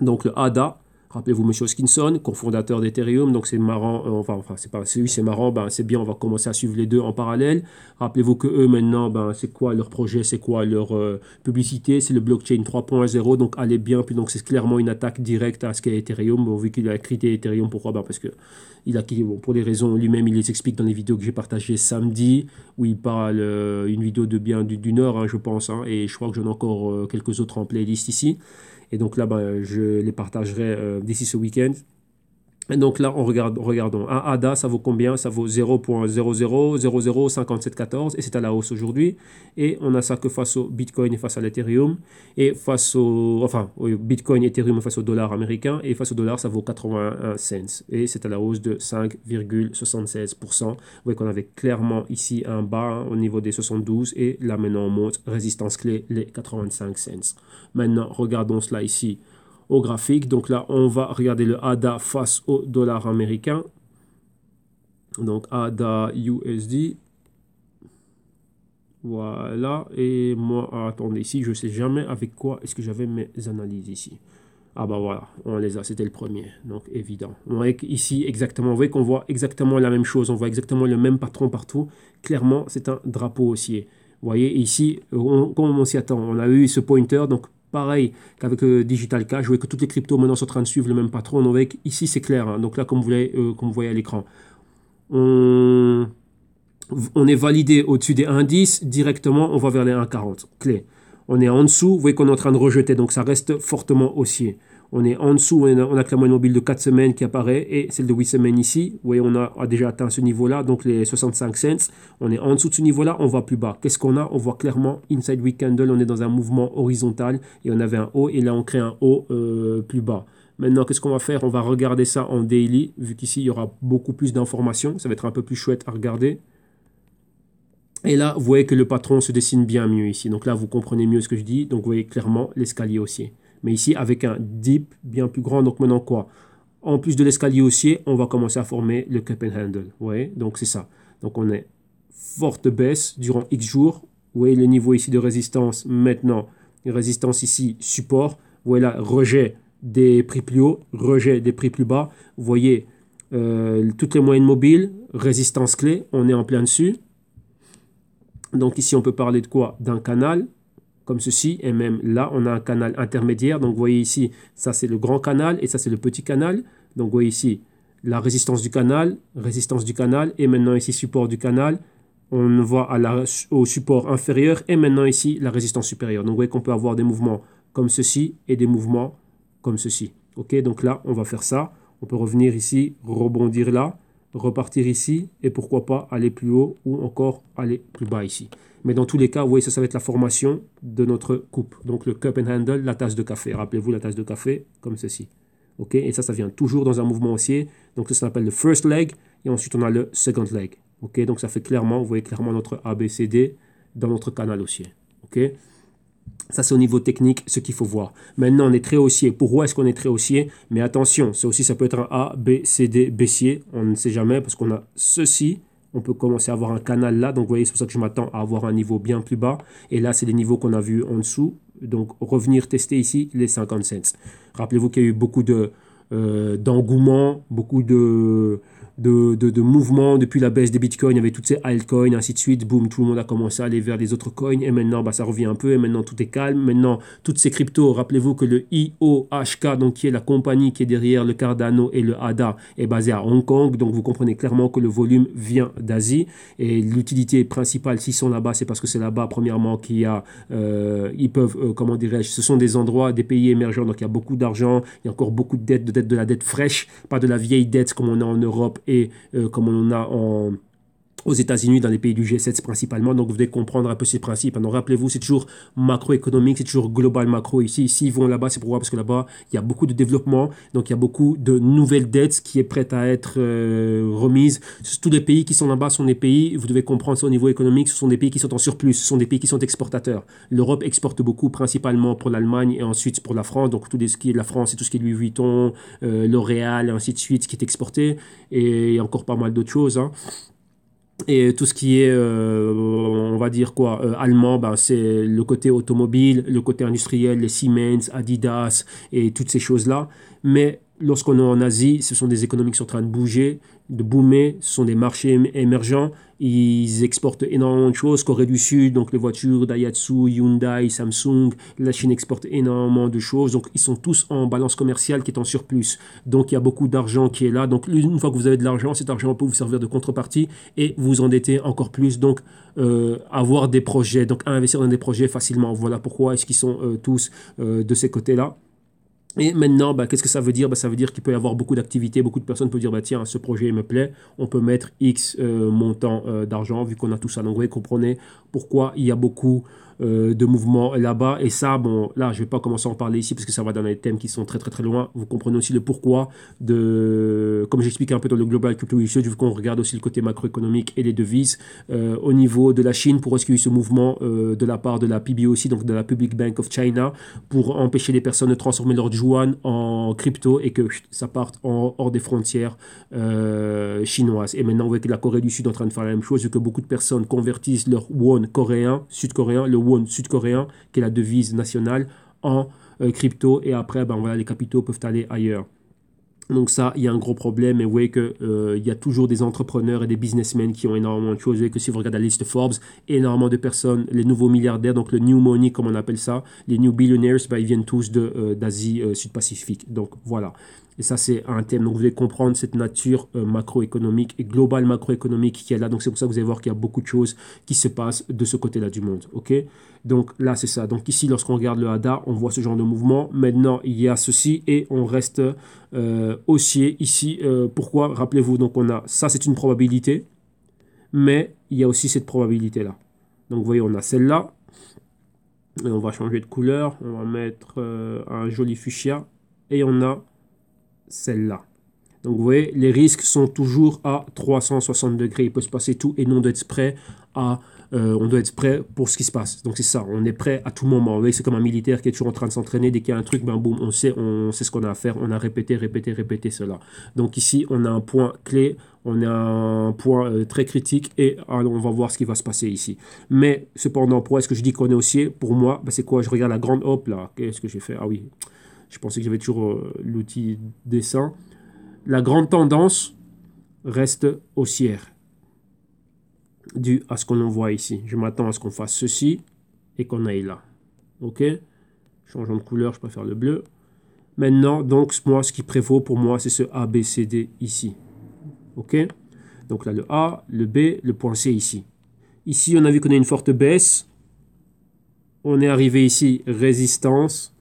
donc le ADA. Rappelez-vous M. Hoskinson, cofondateur d'Ethereum, donc c'est marrant, euh, enfin, c'est pas, oui c'est marrant, ben, c'est bien, on va commencer à suivre les deux en parallèle. Rappelez-vous que eux maintenant, ben, c'est quoi leur projet, c'est quoi leur euh, publicité, c'est le blockchain 3.0, donc allez bien, puis donc c'est clairement une attaque directe à ce qu'est Ethereum, vu qu'il a critiqué Ethereum, pourquoi ben, Parce que il a pour des raisons lui-même, il les explique dans les vidéos que j'ai partagées samedi, où il parle, euh, une vidéo de bien d'une heure, hein, je pense, hein, et je crois que j'en ai encore quelques autres en playlist ici. Et donc là, ben, je les partagerai euh, d'ici ce week-end donc là, on regarde, regardons. Un ADA, ça vaut combien Ça vaut 0.00005714 et c'est à la hausse aujourd'hui. Et on a ça que face au Bitcoin et face à l'Ethereum. Et face au. Enfin, au Bitcoin, Ethereum face au dollar américain. Et face au dollar, ça vaut 81 cents. Et c'est à la hausse de 5,76%. Vous voyez qu'on avait clairement ici un bas au niveau des 72. Et là, maintenant, on monte résistance clé, les 85 cents. Maintenant, regardons cela ici au graphique. Donc là, on va regarder le ADA face au dollar américain. Donc ADA USD. Voilà. Et moi, attendez ici, je sais jamais avec quoi est-ce que j'avais mes analyses ici. Ah bah voilà, on les a, c'était le premier, donc évident. On ici exactement, vous qu'on voit exactement la même chose, on voit exactement le même patron partout. Clairement, c'est un drapeau haussier. voyez ici, on, comme on s'y attend, on a eu ce pointer, donc Pareil qu'avec euh, Digital Cash, vous voyez que toutes les cryptos maintenant sont en train de suivre le même patron. ici, c'est clair. Hein. Donc là, comme vous, voyez, euh, vous voyez à l'écran, on, on, est validé au-dessus des 1,10. Directement, on va vers les 1,40. Clé. On est en dessous. Vous voyez qu'on est en train de rejeter. Donc ça reste fortement haussier. On est en dessous, on, a, clairement a que mobile de 4 semaines qui apparaît et celle de 8 semaines ici. Vous voyez, on a, déjà atteint ce niveau-là, donc les 65 cents. On est en dessous de ce niveau-là, on va plus bas. Qu'est-ce qu'on a On voit clairement Inside Week on est dans un mouvement horizontal et on avait un haut et là on crée un haut euh, plus bas. Maintenant, qu'est-ce qu'on va faire On va regarder ça en daily, vu qu'ici il y aura beaucoup plus d'informations. Ça va être un peu plus chouette à regarder. Et là, vous voyez que le patron se dessine bien mieux ici. Donc là, vous comprenez mieux ce que je dis. Donc vous voyez clairement l'escalier haussier mais ici avec un dip bien plus grand. Donc maintenant quoi En plus de l'escalier haussier, on va commencer à former le cup and handle. Vous voyez Donc c'est ça. Donc on est forte baisse durant X jours. Vous voyez le niveau ici de résistance maintenant, résistance ici, support. Vous voyez là, rejet des prix plus hauts, rejet des prix plus bas. Vous voyez euh, toutes les moyennes mobiles, résistance clé, on est en plein dessus. Donc ici, on peut parler de quoi D'un canal comme ceci. Et même là, on a un canal intermédiaire. Donc voyez ici, ça c'est le grand canal et ça c'est le petit canal. Donc voyez ici la résistance du canal, résistance du canal et maintenant ici support du canal. On voit à la, au support inférieur et maintenant ici la résistance supérieure. Donc voyez qu'on peut avoir des mouvements comme ceci et des mouvements comme ceci. Ok, donc là on va faire ça. On peut revenir ici, rebondir là, repartir ici et pourquoi pas aller plus haut ou encore aller plus bas ici. Mais dans tous les cas, vous voyez, ça, ça va être la formation de notre coupe. Donc le cup and handle, la tasse de café. Rappelez-vous la tasse de café, comme ceci. ok et ça, ça vient toujours dans un mouvement haussier. Donc ça, ça s'appelle le first leg. Et ensuite, on a le second leg. ok Donc ça fait clairement, vous voyez clairement notre ABCD dans notre canal haussier. ok ça, c'est au niveau technique ce qu'il faut voir. Maintenant, on est très haussier. Pourquoi est-ce qu'on est très haussier Mais attention, ça aussi, ça peut être un ABCD B, baissier. On ne sait jamais parce qu'on a ceci on peut commencer à avoir un canal là. Donc, vous voyez, c'est pour ça que je m'attends à avoir un niveau bien plus bas. Et là, c'est les niveaux qu'on a vus en dessous. Donc, revenir tester ici les 50 cents. Rappelez-vous qu'il y a eu beaucoup de, euh, d'engouement, beaucoup de, de, de, mouvements depuis la baisse des bitcoins, il y avait toutes ces altcoins, ainsi de suite, boum, tout le monde a commencé à aller vers les autres coins, et maintenant bah, ça revient un peu, et maintenant tout est calme, maintenant toutes ces cryptos, rappelez-vous que le IOHK, donc qui est la compagnie qui est derrière le Cardano et le ADA, est basé à Hong Kong, donc vous comprenez clairement que le volume vient d'Asie, et l'utilité principale, s'ils sont là-bas, c'est parce que c'est là-bas, premièrement, qu'il y a, euh, ils peuvent, euh, comment dirais-je, ce sont des endroits, des pays émergents, donc il y a beaucoup d'argent, il y a encore beaucoup de dettes, de, dettes, de la dette fraîche, pas de la vieille dette comme on a en Europe et euh, comme on en a en aux États-Unis, dans les pays du G7 principalement. Donc, vous devez comprendre un peu ces principes. Alors, rappelez-vous, c'est toujours macroéconomique, c'est toujours global macro ici. S'ils vont là-bas, c'est pourquoi Parce que là-bas, il y a beaucoup de développement, donc il y a beaucoup de nouvelles dettes qui est prête à être euh, remise. Tous les pays qui sont là-bas sont des pays, vous devez comprendre ça au niveau économique, ce sont des pays qui sont en surplus, ce sont des pays qui sont exportateurs. L'Europe exporte beaucoup, principalement pour l'Allemagne et ensuite pour la France. Donc, tout ce qui est de la France et tout ce qui est Louis Vuitton, euh, L'Oréal, et ainsi de suite, qui est exporté. Et encore pas mal d'autres choses. Hein. Et tout ce qui est, euh, on va dire quoi, euh, allemand, ben c'est le côté automobile, le côté industriel, les Siemens, Adidas et toutes ces choses-là. Mais lorsqu'on est en Asie, ce sont des économies qui sont en train de bouger, de boomer, ce sont des marchés émergents, ils exportent énormément de choses, Corée du Sud, donc les voitures Daihatsu, Hyundai, Samsung, la Chine exporte énormément de choses, donc ils sont tous en balance commerciale qui est en surplus, donc il y a beaucoup d'argent qui est là, donc une fois que vous avez de l'argent, cet argent peut vous servir de contrepartie et vous endetter encore plus, donc euh, avoir des projets, donc investir dans des projets facilement, voilà pourquoi est-ce qu'ils sont euh, tous euh, de ces côtés-là. Et maintenant, bah, qu'est-ce que ça veut dire bah, Ça veut dire qu'il peut y avoir beaucoup d'activités, beaucoup de personnes peuvent dire bah, tiens, ce projet me plaît, on peut mettre X euh, montant euh, d'argent vu qu'on a tout ça. Donc, vous comprenez pourquoi il y a beaucoup euh, de mouvements là-bas. Et ça, bon, là, je ne vais pas commencer à en parler ici parce que ça va dans des thèmes qui sont très très très loin. Vous comprenez aussi le pourquoi de, comme j'expliquais un peu dans le Global Crypto Research, vu qu'on regarde aussi le côté macroéconomique et les devises euh, au niveau de la Chine, pour est-ce qu'il eu ce mouvement euh, de la part de la PBOC, donc de la Public Bank of China, pour empêcher les personnes de transformer leur yuan en crypto et que ça parte en, hors des frontières chinoises. Et maintenant, on voit que la Corée du Sud est en train de faire la même chose, vu que beaucoup de personnes convertissent leur won coréen, sud-coréen, le won sud-coréen, qui est la devise nationale, en euh, crypto. Et après, ben, voilà, les capitaux peuvent aller ailleurs. Donc ça, il y a un gros problème. Et vous voyez qu'il euh, y a toujours des entrepreneurs et des businessmen qui ont énormément de choses. et que si vous regardez la liste Forbes, énormément de personnes, les nouveaux milliardaires, donc le new money comme on appelle ça, les new billionaires, ben, ils viennent tous euh, d'Asie sud-pacifique. Donc voilà. Et ça, c'est un thème. Donc, vous devez comprendre cette nature euh, macroéconomique et globale macroéconomique qui est là. Donc, c'est pour ça que vous allez voir qu'il y a beaucoup de choses qui se passent de ce côté-là du monde. OK Donc, là, c'est ça. Donc, ici, lorsqu'on regarde le HADA, on voit ce genre de mouvement. Maintenant, il y a ceci et on reste euh, haussier ici. Euh, pourquoi Rappelez-vous, donc, on a ça, c'est une probabilité, mais il y a aussi cette probabilité-là. Donc, vous voyez, on a celle-là. Et on va changer de couleur. On va mettre un joli fuchsia. Et on a celle-là. Donc vous voyez, les risques sont toujours à 360 degrés. Il peut se passer tout et non d'être prêt à... Euh, on doit être prêt pour ce qui se passe. Donc c'est ça, on est prêt à tout moment. Vous voyez, c'est comme un militaire qui est toujours en train de s'entraîner. Dès qu'il y a un truc, ben boum, on sait, on sait ce qu'on a à faire. On a répété, répété, répété cela. Donc ici, on a un point clé, on a un point euh, très critique et on va voir ce qui va se passer ici. Mais cependant, pourquoi est-ce que je dis qu'on est haussier Pour moi, ben, c'est quoi Je regarde la grande hop là. Qu'est-ce que j'ai fait Ah oui je pensais que j'avais toujours euh, l'outil dessin. La grande tendance reste haussière, Dû à ce qu'on voit ici. Je m'attends à ce qu'on fasse ceci et qu'on aille là. Ok Changeons de couleur, je préfère le bleu. Maintenant, donc, moi, ce qui prévaut pour moi, c'est ce ABCD ici. OK Donc là, le A, le B, le point C ici. Ici, on a vu qu'on a une forte baisse. On est arrivé ici, résistance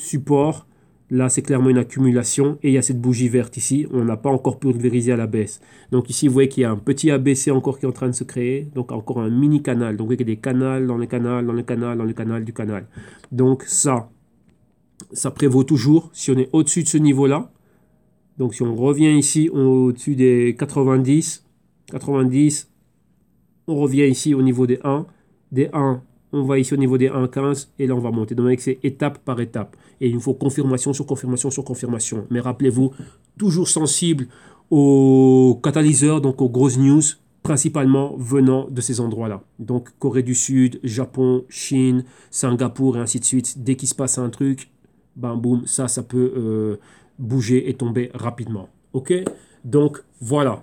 support. Là, c'est clairement une accumulation. Et il y a cette bougie verte ici. On n'a pas encore pulvérisé à la baisse. Donc ici, vous voyez qu'il y a un petit ABC encore qui est en train de se créer. Donc encore un mini canal. Donc vous voyez y a des canaux dans le canal dans le canal dans le canal du canal. Donc ça, ça prévaut toujours. Si on est au-dessus de ce niveau-là, donc si on revient ici au-dessus des 90, 90, on revient ici au niveau des 1. Des 1, on va ici au niveau des 1,15 et là on va monter. Donc c'est étape par étape. Et il nous faut confirmation sur confirmation sur confirmation. Mais rappelez-vous, toujours sensible aux catalyseurs, donc aux grosses news, principalement venant de ces endroits-là. Donc Corée du Sud, Japon, Chine, Singapour et ainsi de suite. Dès qu'il se passe un truc, bam boum, ça, ça peut euh, bouger et tomber rapidement. Ok Donc voilà.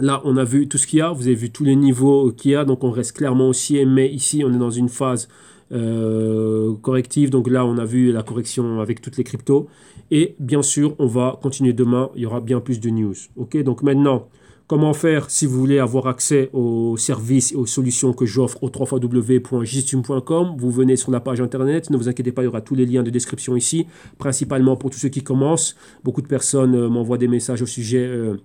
Là, on a vu tout ce qu'il y a, vous avez vu tous les niveaux qu'il y a, donc on reste clairement aussi, mais ici, on est dans une phase euh, corrective, donc là, on a vu la correction avec toutes les cryptos. Et bien sûr, on va continuer demain, il y aura bien plus de news. Ok, donc maintenant, comment faire si vous voulez avoir accès aux services et aux solutions que j'offre au www.gistume.com Vous venez sur la page internet, ne vous inquiétez pas, il y aura tous les liens de description ici, principalement pour tous ceux qui commencent. Beaucoup de personnes euh, m'envoient des messages au sujet... Euh,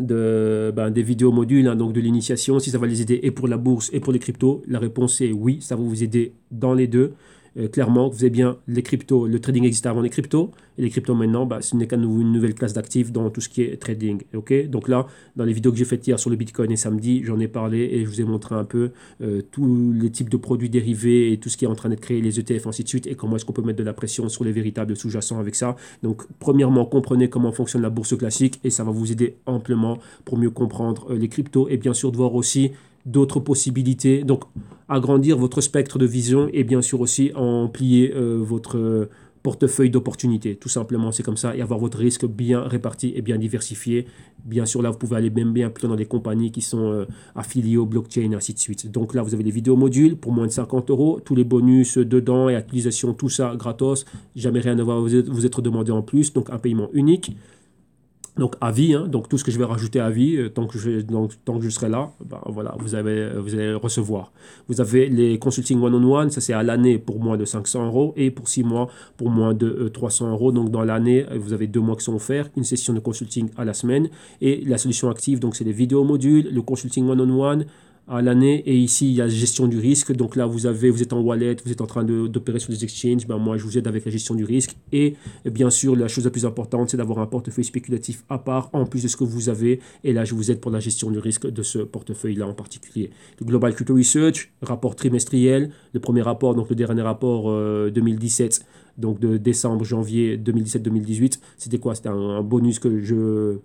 de, ben, des vidéos modules, hein, donc de l'initiation, si ça va les aider et pour la bourse et pour les cryptos, la réponse est oui, ça va vous aider dans les deux. Euh, clairement vous avez bien les cryptos, le trading existait avant les cryptos, et les cryptos maintenant, bah, ce n'est qu'une nouvelle classe d'actifs dans tout ce qui est trading. ok Donc là, dans les vidéos que j'ai faites hier sur le Bitcoin et samedi, j'en ai parlé et je vous ai montré un peu euh, tous les types de produits dérivés et tout ce qui est en train de créer les ETF, ainsi de suite, et comment est-ce qu'on peut mettre de la pression sur les véritables sous-jacents avec ça. Donc premièrement, comprenez comment fonctionne la bourse classique et ça va vous aider amplement pour mieux comprendre euh, les cryptos et bien sûr de voir aussi d'autres possibilités. Donc, agrandir votre spectre de vision et bien sûr aussi amplier plier euh, votre euh, portefeuille d'opportunités. Tout simplement, c'est comme ça. Et avoir votre risque bien réparti et bien diversifié. Bien sûr, là, vous pouvez aller même bien loin dans les compagnies qui sont euh, affiliées au blockchain, ainsi de suite. Donc là, vous avez les vidéos modules pour moins de 50 euros. Tous les bonus dedans et utilisation tout ça gratos. Jamais rien ne va vous être demandé en plus. Donc un paiement unique donc à vie, hein. donc tout ce que je vais rajouter à vie, euh, tant, que je, donc, tant que je serai là, bah, voilà, vous, avez, euh, vous allez recevoir. Vous avez les consulting one-on-one, ça c'est à l'année pour moins de 500 euros et pour 6 mois pour moins de 300 euh, euros. Donc dans l'année, vous avez deux mois qui sont offerts, une session de consulting à la semaine et la solution active, donc c'est les vidéos modules, le consulting -one, à l'année. Et ici, il y a gestion du risque. Donc là, vous, avez, vous êtes en wallet, vous êtes en train d'opérer sur des exchanges. Ben moi, je vous aide avec la gestion du risque. Et, bien sûr, la chose la plus importante, c'est d'avoir un portefeuille spéculatif à part, en plus de ce que vous avez. Et là, je vous aide pour la gestion du risque de ce portefeuille-là en particulier. Global Crypto Research, rapport trimestriel. Le premier rapport, donc le dernier rapport 2017 euh, donc de décembre, janvier 2017-2018. C'était quoi C'était un, bonus que je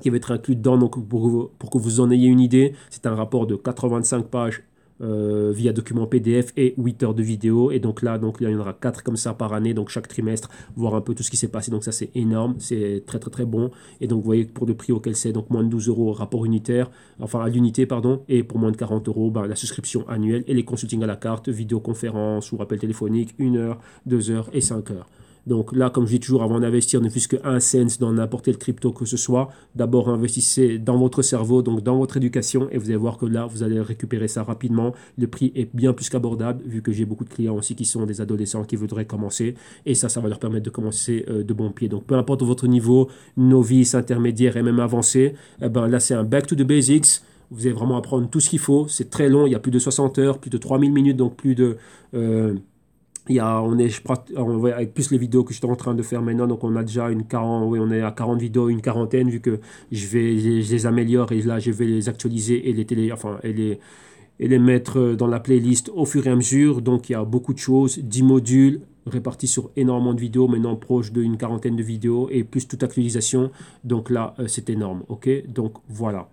qui va être inclus dedans. Donc pour, que vous en ayez une idée, c'est un rapport de 85 pages euh, via document PDF et 8 heures de vidéo. Et donc là, donc, il y en aura 4 comme ça par année, donc chaque trimestre, voir un peu tout ce qui s'est passé. Donc ça, c'est énorme, c'est très très très bon. Et donc vous voyez pour le prix auquel c'est, donc moins de 12 euros rapport unitaire, enfin à l'unité, pardon, et pour moins de 40 euros, ben, la souscription annuelle et les consultings à la carte, vidéoconférence ou rappel téléphonique, 1 heure, 2 heures et 5 heures. Donc là, comme je dis toujours, avant d'investir ne fût-ce qu'un cent dans n'importe quel crypto que ce soit, d'abord investissez dans votre cerveau, donc dans votre éducation, et vous allez voir que là, vous allez récupérer ça rapidement. Le prix est bien plus qu'abordable, vu que j'ai beaucoup de clients aussi qui sont des adolescents qui voudraient commencer, et ça, ça va leur permettre de commencer euh, de bon pied. Donc peu importe votre niveau, novice, intermédiaire et même avancé, eh ben, là, c'est un back to the basics vous allez vraiment apprendre tout ce qu'il faut. C'est très long, il y a plus de 60 heures, plus de 3000 minutes, donc plus de... Euh, il y a, on est, je, avec plus les vidéos que je suis en train de faire maintenant, donc on a déjà une 40, on est à 40 vidéos, une quarantaine, vu que je vais, les améliore et là je vais les actualiser et les télé, enfin, et les, et les mettre dans la playlist au fur et à mesure. Donc il y a beaucoup de choses, 10 modules répartis sur énormément de vidéos, maintenant proche d'une quarantaine de vidéos et plus toute actualisation. Donc là, euh, c'est énorme. Ok, donc voilà.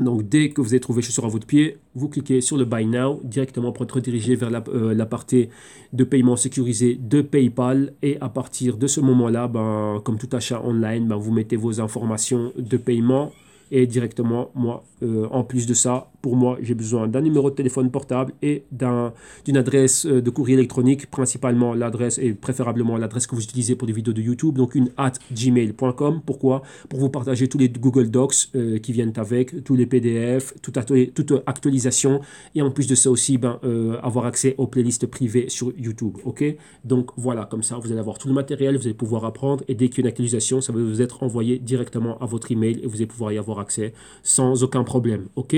Donc dès que vous avez trouvé chaussures à votre pied, vous cliquez sur le Buy Now directement pour être redirigé vers la, euh, partie de paiement sécurisé de PayPal. Et à partir de ce moment-là, ben, comme tout achat online, ben, vous mettez vos informations de paiement. Et directement, moi, euh, en plus de ça, pour moi, j'ai besoin d'un numéro de téléphone portable et d'un, d'une adresse euh, de courrier électronique, principalement l'adresse et préférablement l'adresse que vous utilisez pour des vidéos de YouTube, donc une at gmail.com. Pourquoi Pour vous partager tous les Google Docs euh, qui viennent avec, tous les PDF, toute, toute, actualisation et en plus de ça aussi, ben, euh, avoir accès aux playlists privées sur YouTube. Ok Donc voilà, comme ça, vous allez avoir tout le matériel, vous allez pouvoir apprendre et dès qu'il y a une actualisation, ça va vous être envoyé directement à votre email et vous allez pouvoir y avoir accès sans aucun problème. Ok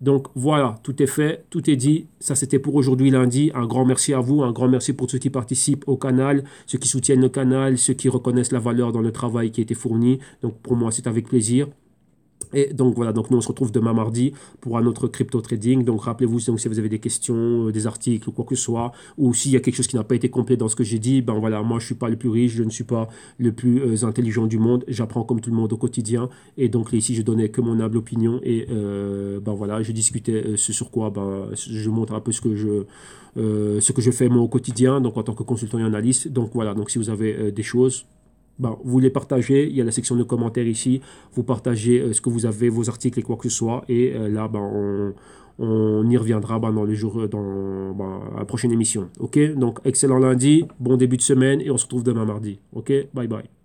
donc voilà, tout est fait, tout est dit. Ça, c'était pour aujourd'hui lundi. Un grand merci à vous, un grand merci pour ceux qui participent au canal, ceux qui soutiennent le canal, ceux qui reconnaissent la valeur dans le travail qui a été fourni. Donc pour moi, c'est avec plaisir. Et donc voilà, donc nous on se retrouve demain mardi pour un autre crypto trading. Donc rappelez-vous si vous avez des questions, euh, des articles ou quoi que ce soit, ou s'il y a quelque chose qui n'a pas été complet dans ce que j'ai dit, ben voilà, moi je ne suis pas le plus riche, je ne suis pas le plus euh, intelligent du monde, j'apprends comme tout le monde au quotidien. Et donc ici je donnais que mon humble opinion et euh, ben voilà, je discutais ce sur quoi ben, je montre un peu ce que je, ce que je fais moi au quotidien, donc en tant que consultant et analyste. Donc voilà, donc si vous avez des choses, ben, vous les partagez, il y a la section de commentaires ici, vous partagez euh, ce que vous avez, vos articles et quoi que ce soit, et euh, là, ben, on, y reviendra ben, dans les jours, euh, dans ben, la prochaine émission. Ok, donc excellent lundi, bon début de semaine, et on se retrouve demain mardi. Ok, bye bye.